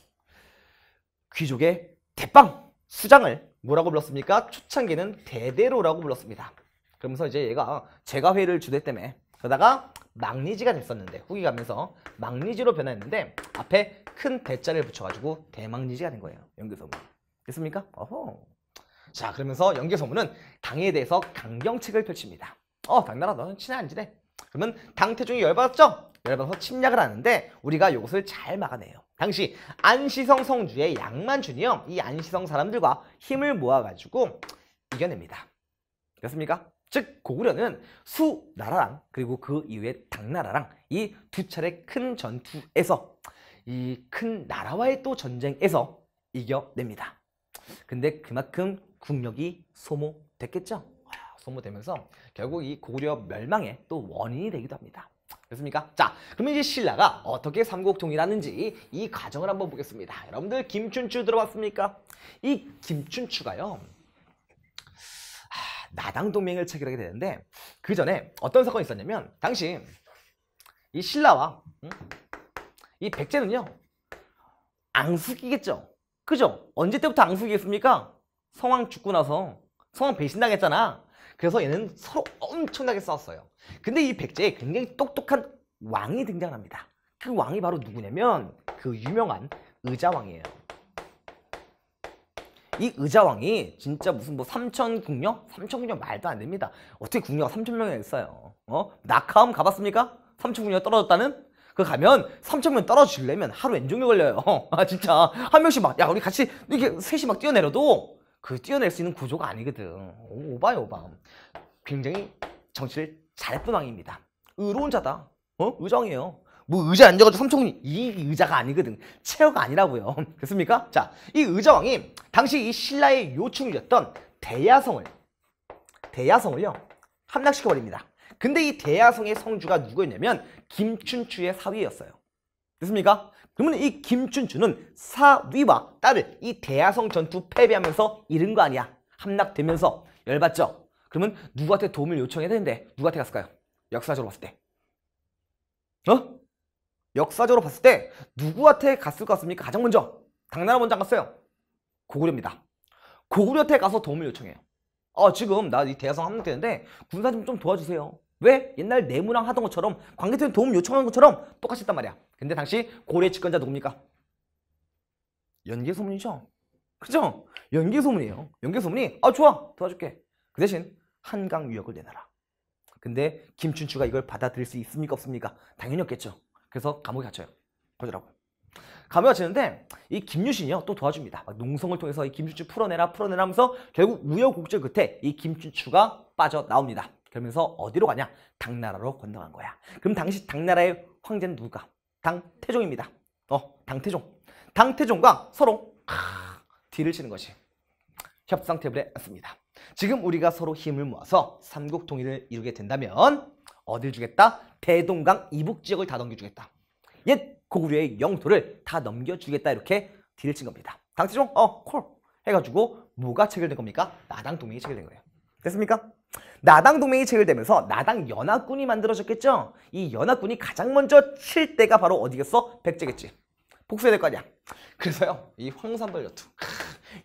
귀족의 대빵 수장을 뭐라고 불렀습니까? 초창기는 대대로라고 불렀습니다. 그러면서 이제 얘가 제가회를 주대 때문에 그러다가 망리지가 됐었는데 후기 가면서 망리지로 변했는데 앞에 큰 대자를 붙여가지고 대망리지가 된 거예요. 연개소문. 됐습니까? 어허. 자 그러면서 연개소문은 당에 대해서 강경책을 펼칩니다. 어 당나라 너는 친해 안 친해? 그러면 당태종이 열받았죠? 열받아서 침략을 하는데 우리가 이것을 잘 막아내요. 당시 안시성 성주의 양만준이 형, 이 안시성 사람들과 힘을 모아가지고 이겨냅니다. 그렇습니까? 즉 고구려는 수나라랑 그리고 그 이후에 당나라랑 이 두 차례 큰 전투에서 이 큰 나라와의 또 전쟁에서 이겨냅니다. 근데 그만큼 국력이 소모됐겠죠. 소모되면서 결국 이고려 멸망의 또 원인이 되기도 합니다. 됐습니까? 자, 그러면 이제 신라가 어떻게 삼국통일하는지 이 과정을 한번 보겠습니다. 여러분들 김춘추 들어봤습니까? 이 김춘추가요. 나당 동맹을 체결하게 되는데 그 전에 어떤 사건이 있었냐면 당시 이 신라와 이 백제는요. 앙숙이겠죠. 그죠? 언제 때부터 앙숙이겠습니까? 성왕 죽고 나서 성왕 배신당했잖아. 그래서 얘는 서로 엄청나게 싸웠어요. 근데 이 백제에 굉장히 똑똑한 왕이 등장합니다. 그 왕이 바로 누구냐면 그 유명한 의자왕이에요. 이 의자왕이 진짜 무슨 뭐 삼천 궁녀? 삼천 궁녀 말도 안 됩니다. 어떻게 궁녀가 삼천 명이나 있어요? 어? 낙하음 가봤습니까? 삼천 궁녀 떨어졌다는? 그 가면 3천명 떨어지려면 하루 왼종일 걸려요. 아 진짜 한 명씩 막 야 우리 같이 이렇게 셋이 막 뛰어내려도 그 뛰어낼 수 있는 구조가 아니거든. 오바요 오바. 음. 굉장히 정치를 잘했던 왕입니다. 의로운 자다. 어? 의정이에요. 뭐 의자 앉아가지고 삼총이 이 의자가 아니거든. 체어가 아니라고요. 됐습니까? 자, 이 의자왕이 당시 이 신라의 요충이었던 대야성을 대야성을요 함락시켜 버립니다. 근데 이 대야성의 성주가 누구였냐면 김춘추의 사위였어요. 됐습니까? 그러면 이 김춘추는 사위와 딸을 이 대야성 전투 패배하면서 잃은 거 아니야. 함락되면서 열받죠. 그러면 누구한테 도움을 요청해야 되는데 누구한테 갔을까요? 역사적으로 봤을 때. 어? 역사적으로 봤을 때 누구한테 갔을 것 같습니까? 가장 먼저 당나라 먼저 갔어요. 고구려입니다. 고구려한테 가서 도움을 요청해요. 어, 지금 나 이 대야성 함락되는데 군사 좀, 좀 도와주세요. 왜? 옛날 내무랑 하던 것처럼 관계자에 도움 요청하는 것처럼 똑같이 했단 말이야. 근데 당시 고래 집권자 누굽니까? 연개소문이죠. 그죠? 연개소문이에요. 연개소문이 아 좋아 도와줄게. 그 대신 한강 위협을 내놔라. 근데 김춘추가 이걸 받아들일 수 있습니까 없습니까? 당연히 없겠죠. 그래서 감옥에 갇혀요. 거절하고. 감옥에 갇히는데 이 김유신이요 또 도와줍니다. 농성을 통해서 이 김춘추 풀어내라 풀어내라 하면서 결국 우여곡절 끝에 이 김춘추가 빠져나옵니다. 그러면서 어디로 가냐? 당나라로 건너간 거야. 그럼 당시 당나라의 황제는 누가? 당태종입니다. 어, 당태종. 당태종과 서로 아, 딜을 치는 것이 협상 테이블에 앉습니다. 지금 우리가 서로 힘을 모아서 삼국 통일을 이루게 된다면 어딜 주겠다? 대동강 이북 지역을 다 넘겨주겠다. 옛 고구려의 영토를 다 넘겨주겠다 이렇게 딜을 친 겁니다. 당태종 어 콜 해가지고 뭐가 체결된 겁니까? 나당 동맹이 체결된 거예요. 됐습니까? 나당 동맹이 체결되면서 나당 연합군이 만들어졌겠죠. 이 연합군이 가장 먼저 칠 때가 바로 어디겠어? 백제겠지. 복수해야 될 거 아니야. 그래서요. 이 황산벌 전투.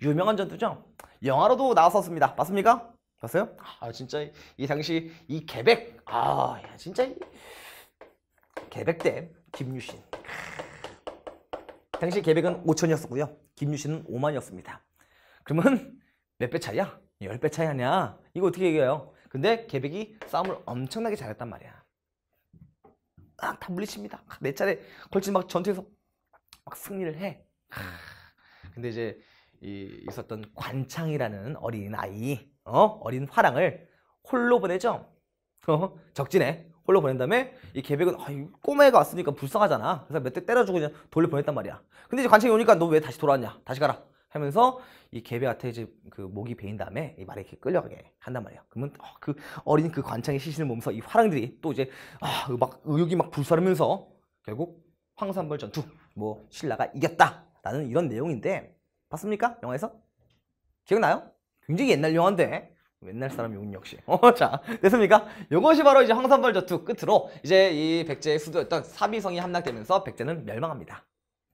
유명한 전투죠. 영화로도 나왔었습니다. 맞습니까? 봤어요? 아 진짜 이, 이 당시 이 개백 아 야, 진짜 이 개백 때 김유신 당시 개백은 5천이었고요 김유신은 5만이었습니다. 그러면 몇 배 차이야? 10배 차이 냐 이거 어떻게 얘기해요? 근데 개백이 싸움을 엄청나게 잘했단 말이야. 아, 다 물리칩니다. 네 차례 걸친 막 전투에서 막 승리를 해. 근데 이제 이, 있었던 관창이라는 어린 아이, 어? 어린 화랑을 홀로 보내죠. 어? 적진에 홀로 보낸 다음에 이 개백은 아, 꼬마애가 왔으니까 불쌍하잖아. 그래서 몇 대 때려주고 그냥 돌려 보냈단 말이야. 근데 이제 관창이 오니까 너 왜 다시 돌아왔냐? 다시 가라. 하면서 이개의한테 이제 그 목이 베인 다음에 이 말에 이렇게 끌려가게 한단 말이에요. 그러면 어, 그 어린 그 관창의 시신을 몸면서이 화랑들이 또 이제 아, 그 막 의욕이 막 불사르면서 결국 황산벌 전투 뭐 신라가 이겼다라는 이런 내용인데 봤습니까? 영화에서? 기억나요? 굉장히 옛날 영화인데 옛날 사람 용 역시. 어, 자, 됐습니까? 이것이 바로 이제 황산벌 전투 끝으로 이제 이 백제의 수도였던 사비성이 함락되면서 백제는 멸망합니다.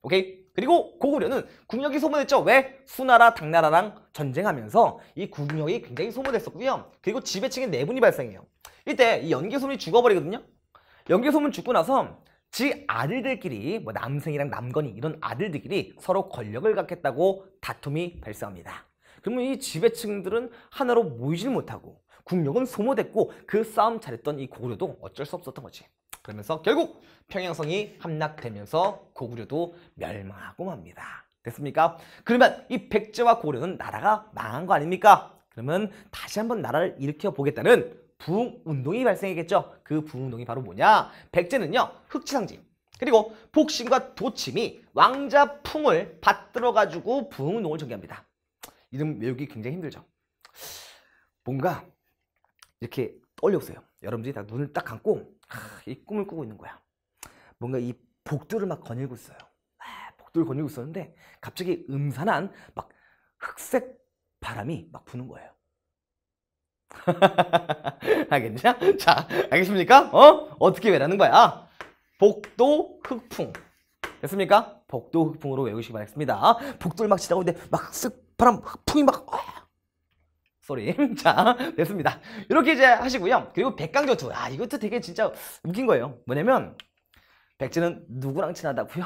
오케이? 그리고 고구려는 국력이 소모됐죠. 왜? 수나라, 당나라랑 전쟁하면서 이 국력이 굉장히 소모됐었고요. 그리고 지배층의 내분이 네 발생해요. 이때 이 연개소문이 죽어버리거든요. 연개소문 죽고 나서 지 아들들끼리 뭐 남생이랑 남건이 이런 아들들끼리 서로 권력을 갖겠다고 다툼이 발생합니다. 그러면 이 지배층들은 하나로 모이질 못하고 국력은 소모됐고 그 싸움 잘했던 이 고구려도 어쩔 수 없었던 거지. 그러면서 결국 평양성이 함락되면서 고구려도 멸망하고 맙니다. 됐습니까? 그러면 이 백제와 고려는 나라가 망한 거 아닙니까? 그러면 다시 한번 나라를 일으켜 보겠다는 부흥운동이 발생했겠죠. 그 부흥운동이 바로 뭐냐? 백제는요. 흑치상징. 그리고 복심과 도침이 왕자풍을 받들어 가지고 부흥운동을 전개합니다. 이름 외우기 굉장히 힘들죠. 뭔가 이렇게 떨려오세요. 여러분들이 다 눈을 딱 감고 아, 이 꿈을 꾸고 있는 거야. 뭔가 이 복도를 막 거닐고 있어요. 아, 복도를 거닐고 있었는데 갑자기 음산한 막 흑색 바람이 막 부는 거예요. 알겠냐? 아, 자, 알겠습니까? 어? 어떻게 외라는 거야? 복도 흑풍. 됐습니까? 복도 흑풍으로 외우시기 바라겠습니다. 복도를 막 지나고 있는데 막쓱 바람 흑풍이 막 아, 소리. 자, 됐습니다. 이렇게 이제 하시고요. 그리고 백강조투 아, 이것도 되게 진짜 웃긴 거예요. 뭐냐면 백제는 누구랑 친하다고요?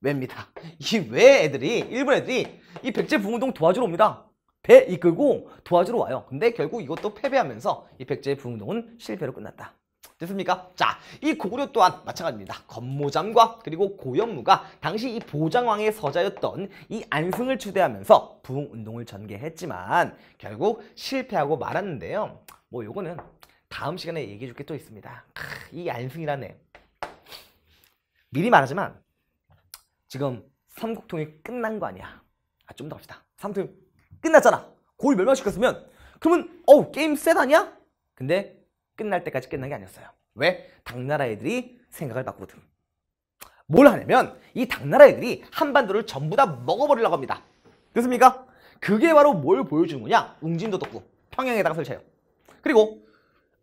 왜입니다. 이왜 애들이 일본 애들이 이 백제 부흥동 도와주러 옵니다. 배 이끌고 도와주러 와요. 근데 결국 이것도 패배하면서 이 백제 부흥동은 실패로 끝났다. 됐습니까? 자, 이 고구려 또한 마찬가지입니다. 건모잠과 그리고 고현무가 당시 이 보장왕의 서자였던 이 안승을 추대하면서 부흥운동을 전개했지만 결국 실패하고 말았는데요. 뭐 요거는 다음 시간에 얘기해 줄게 또 있습니다. 크, 이 안승이라네. 미리 말하지만 지금 삼국통이 끝난 거 아니야. 아, 좀 더 갑시다. 삼국통이 끝났잖아. 고을 멸망시켰으면 그러면 어우 게임 셋 아니야? 근데 끝날 때까지 끝난 게 아니었어요. 왜? 당나라 애들이 생각을 바꾸거든. 뭘 하냐면 이 당나라 애들이 한반도를 전부 다 먹어버리려고 합니다. 됐습니까? 그게 바로 뭘 보여주는 거냐? 웅진도 덕구 평양에다가 설치해요. 그리고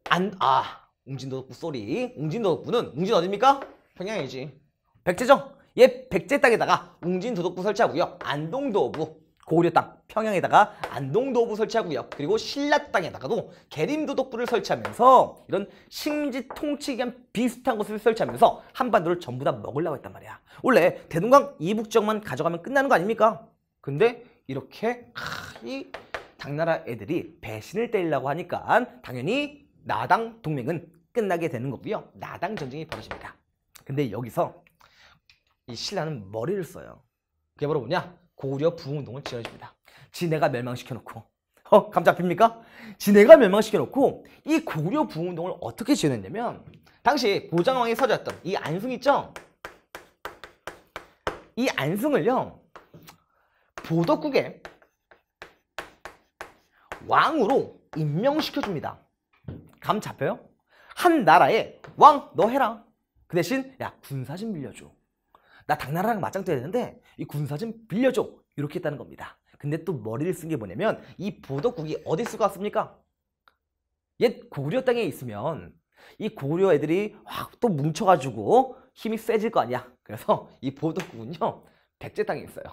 안아 웅진도 덕구 쏘리 웅진도 덕구는 웅진 어딥니까? 평양이지. 백제죠? 얘 백제 땅에다가 웅진 도덕구 설치하고요. 안동 도부 고구려 땅, 평양에다가 안동도읍 설치하고요. 그리고 신라 땅에다가도 계림도독부를 설치하면서 이런 식민지 통치기간 비슷한 곳을 설치하면서 한반도를 전부 다 먹으려고 했단 말이야. 원래 대동강 이북쪽만 가져가면 끝나는 거 아닙니까? 근데 이렇게 아, 이 당나라 애들이 배신을 때리려고 하니까 당연히 나당 동맹은 끝나게 되는 거고요. 나당 전쟁이 벌어집니다. 근데 여기서 이 신라는 머리를 써요. 그게 바로 뭐냐? 고구려 부흥운동을 지어집니다 지네가 멸망시켜놓고 어? 감 잡힙니까? 지네가 멸망시켜놓고 이 고구려 부흥운동을 어떻게 지어냈냐면 당시 보장왕이 서졌던 이 안승 있죠? 이 안승을요 보덕국에 왕으로 임명시켜줍니다. 감 잡혀요? 한나라의왕 너 해라. 그 대신 야 군사 좀 빌려줘. 나 당나라랑 맞짱 떠야 되는데 이 군사 좀 빌려줘 이렇게 했다는 겁니다. 근데 또 머리를 쓴 게 뭐냐면 이 보덕국이 어디 있을 것 같습니까? 옛 고구려 땅에 있으면 이 고구려 애들이 확 또 뭉쳐가지고 힘이 세질 거 아니야. 그래서 이 보덕국은요 백제 땅에 있어요.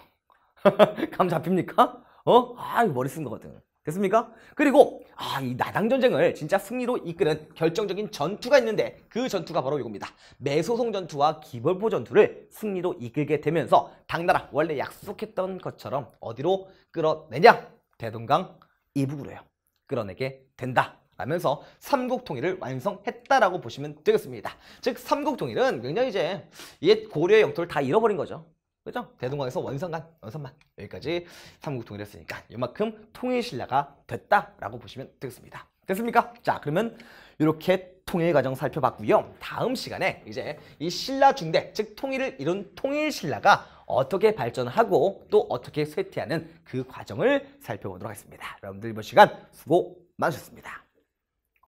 감 잡힙니까? 어? 아, 머리 쓴 거거든. 됐습니까? 그리고 아, 이 나당 전쟁을 진짜 승리로 이끄는 결정적인 전투가 있는데 그 전투가 바로 이겁니다. 매소송 전투와 기벌포 전투를 승리로 이끌게 되면서 당나라 원래 약속했던 것처럼 어디로 끌어내냐? 대동강 이북으로요. 끌어내게 된다. 라면서 삼국 통일을 완성했다라고 보시면 되겠습니다. 즉 삼국 통일은 굉장히 이제 옛 고려의 영토를 다 잃어버린 거죠. 그죠? 대동강에서 원선간, 원선만 여기까지 삼국 통일했으니까 이만큼 통일 신라가 됐다라고 보시면 되겠습니다. 됐습니까? 자 그러면 이렇게 통일 과정 살펴봤고요. 다음 시간에 이제 이 신라 중대, 즉 통일을 이룬 통일 신라가 어떻게 발전하고 또 어떻게 쇠퇴하는 그 과정을 살펴보도록 하겠습니다. 여러분들 이번 시간 수고 많으셨습니다.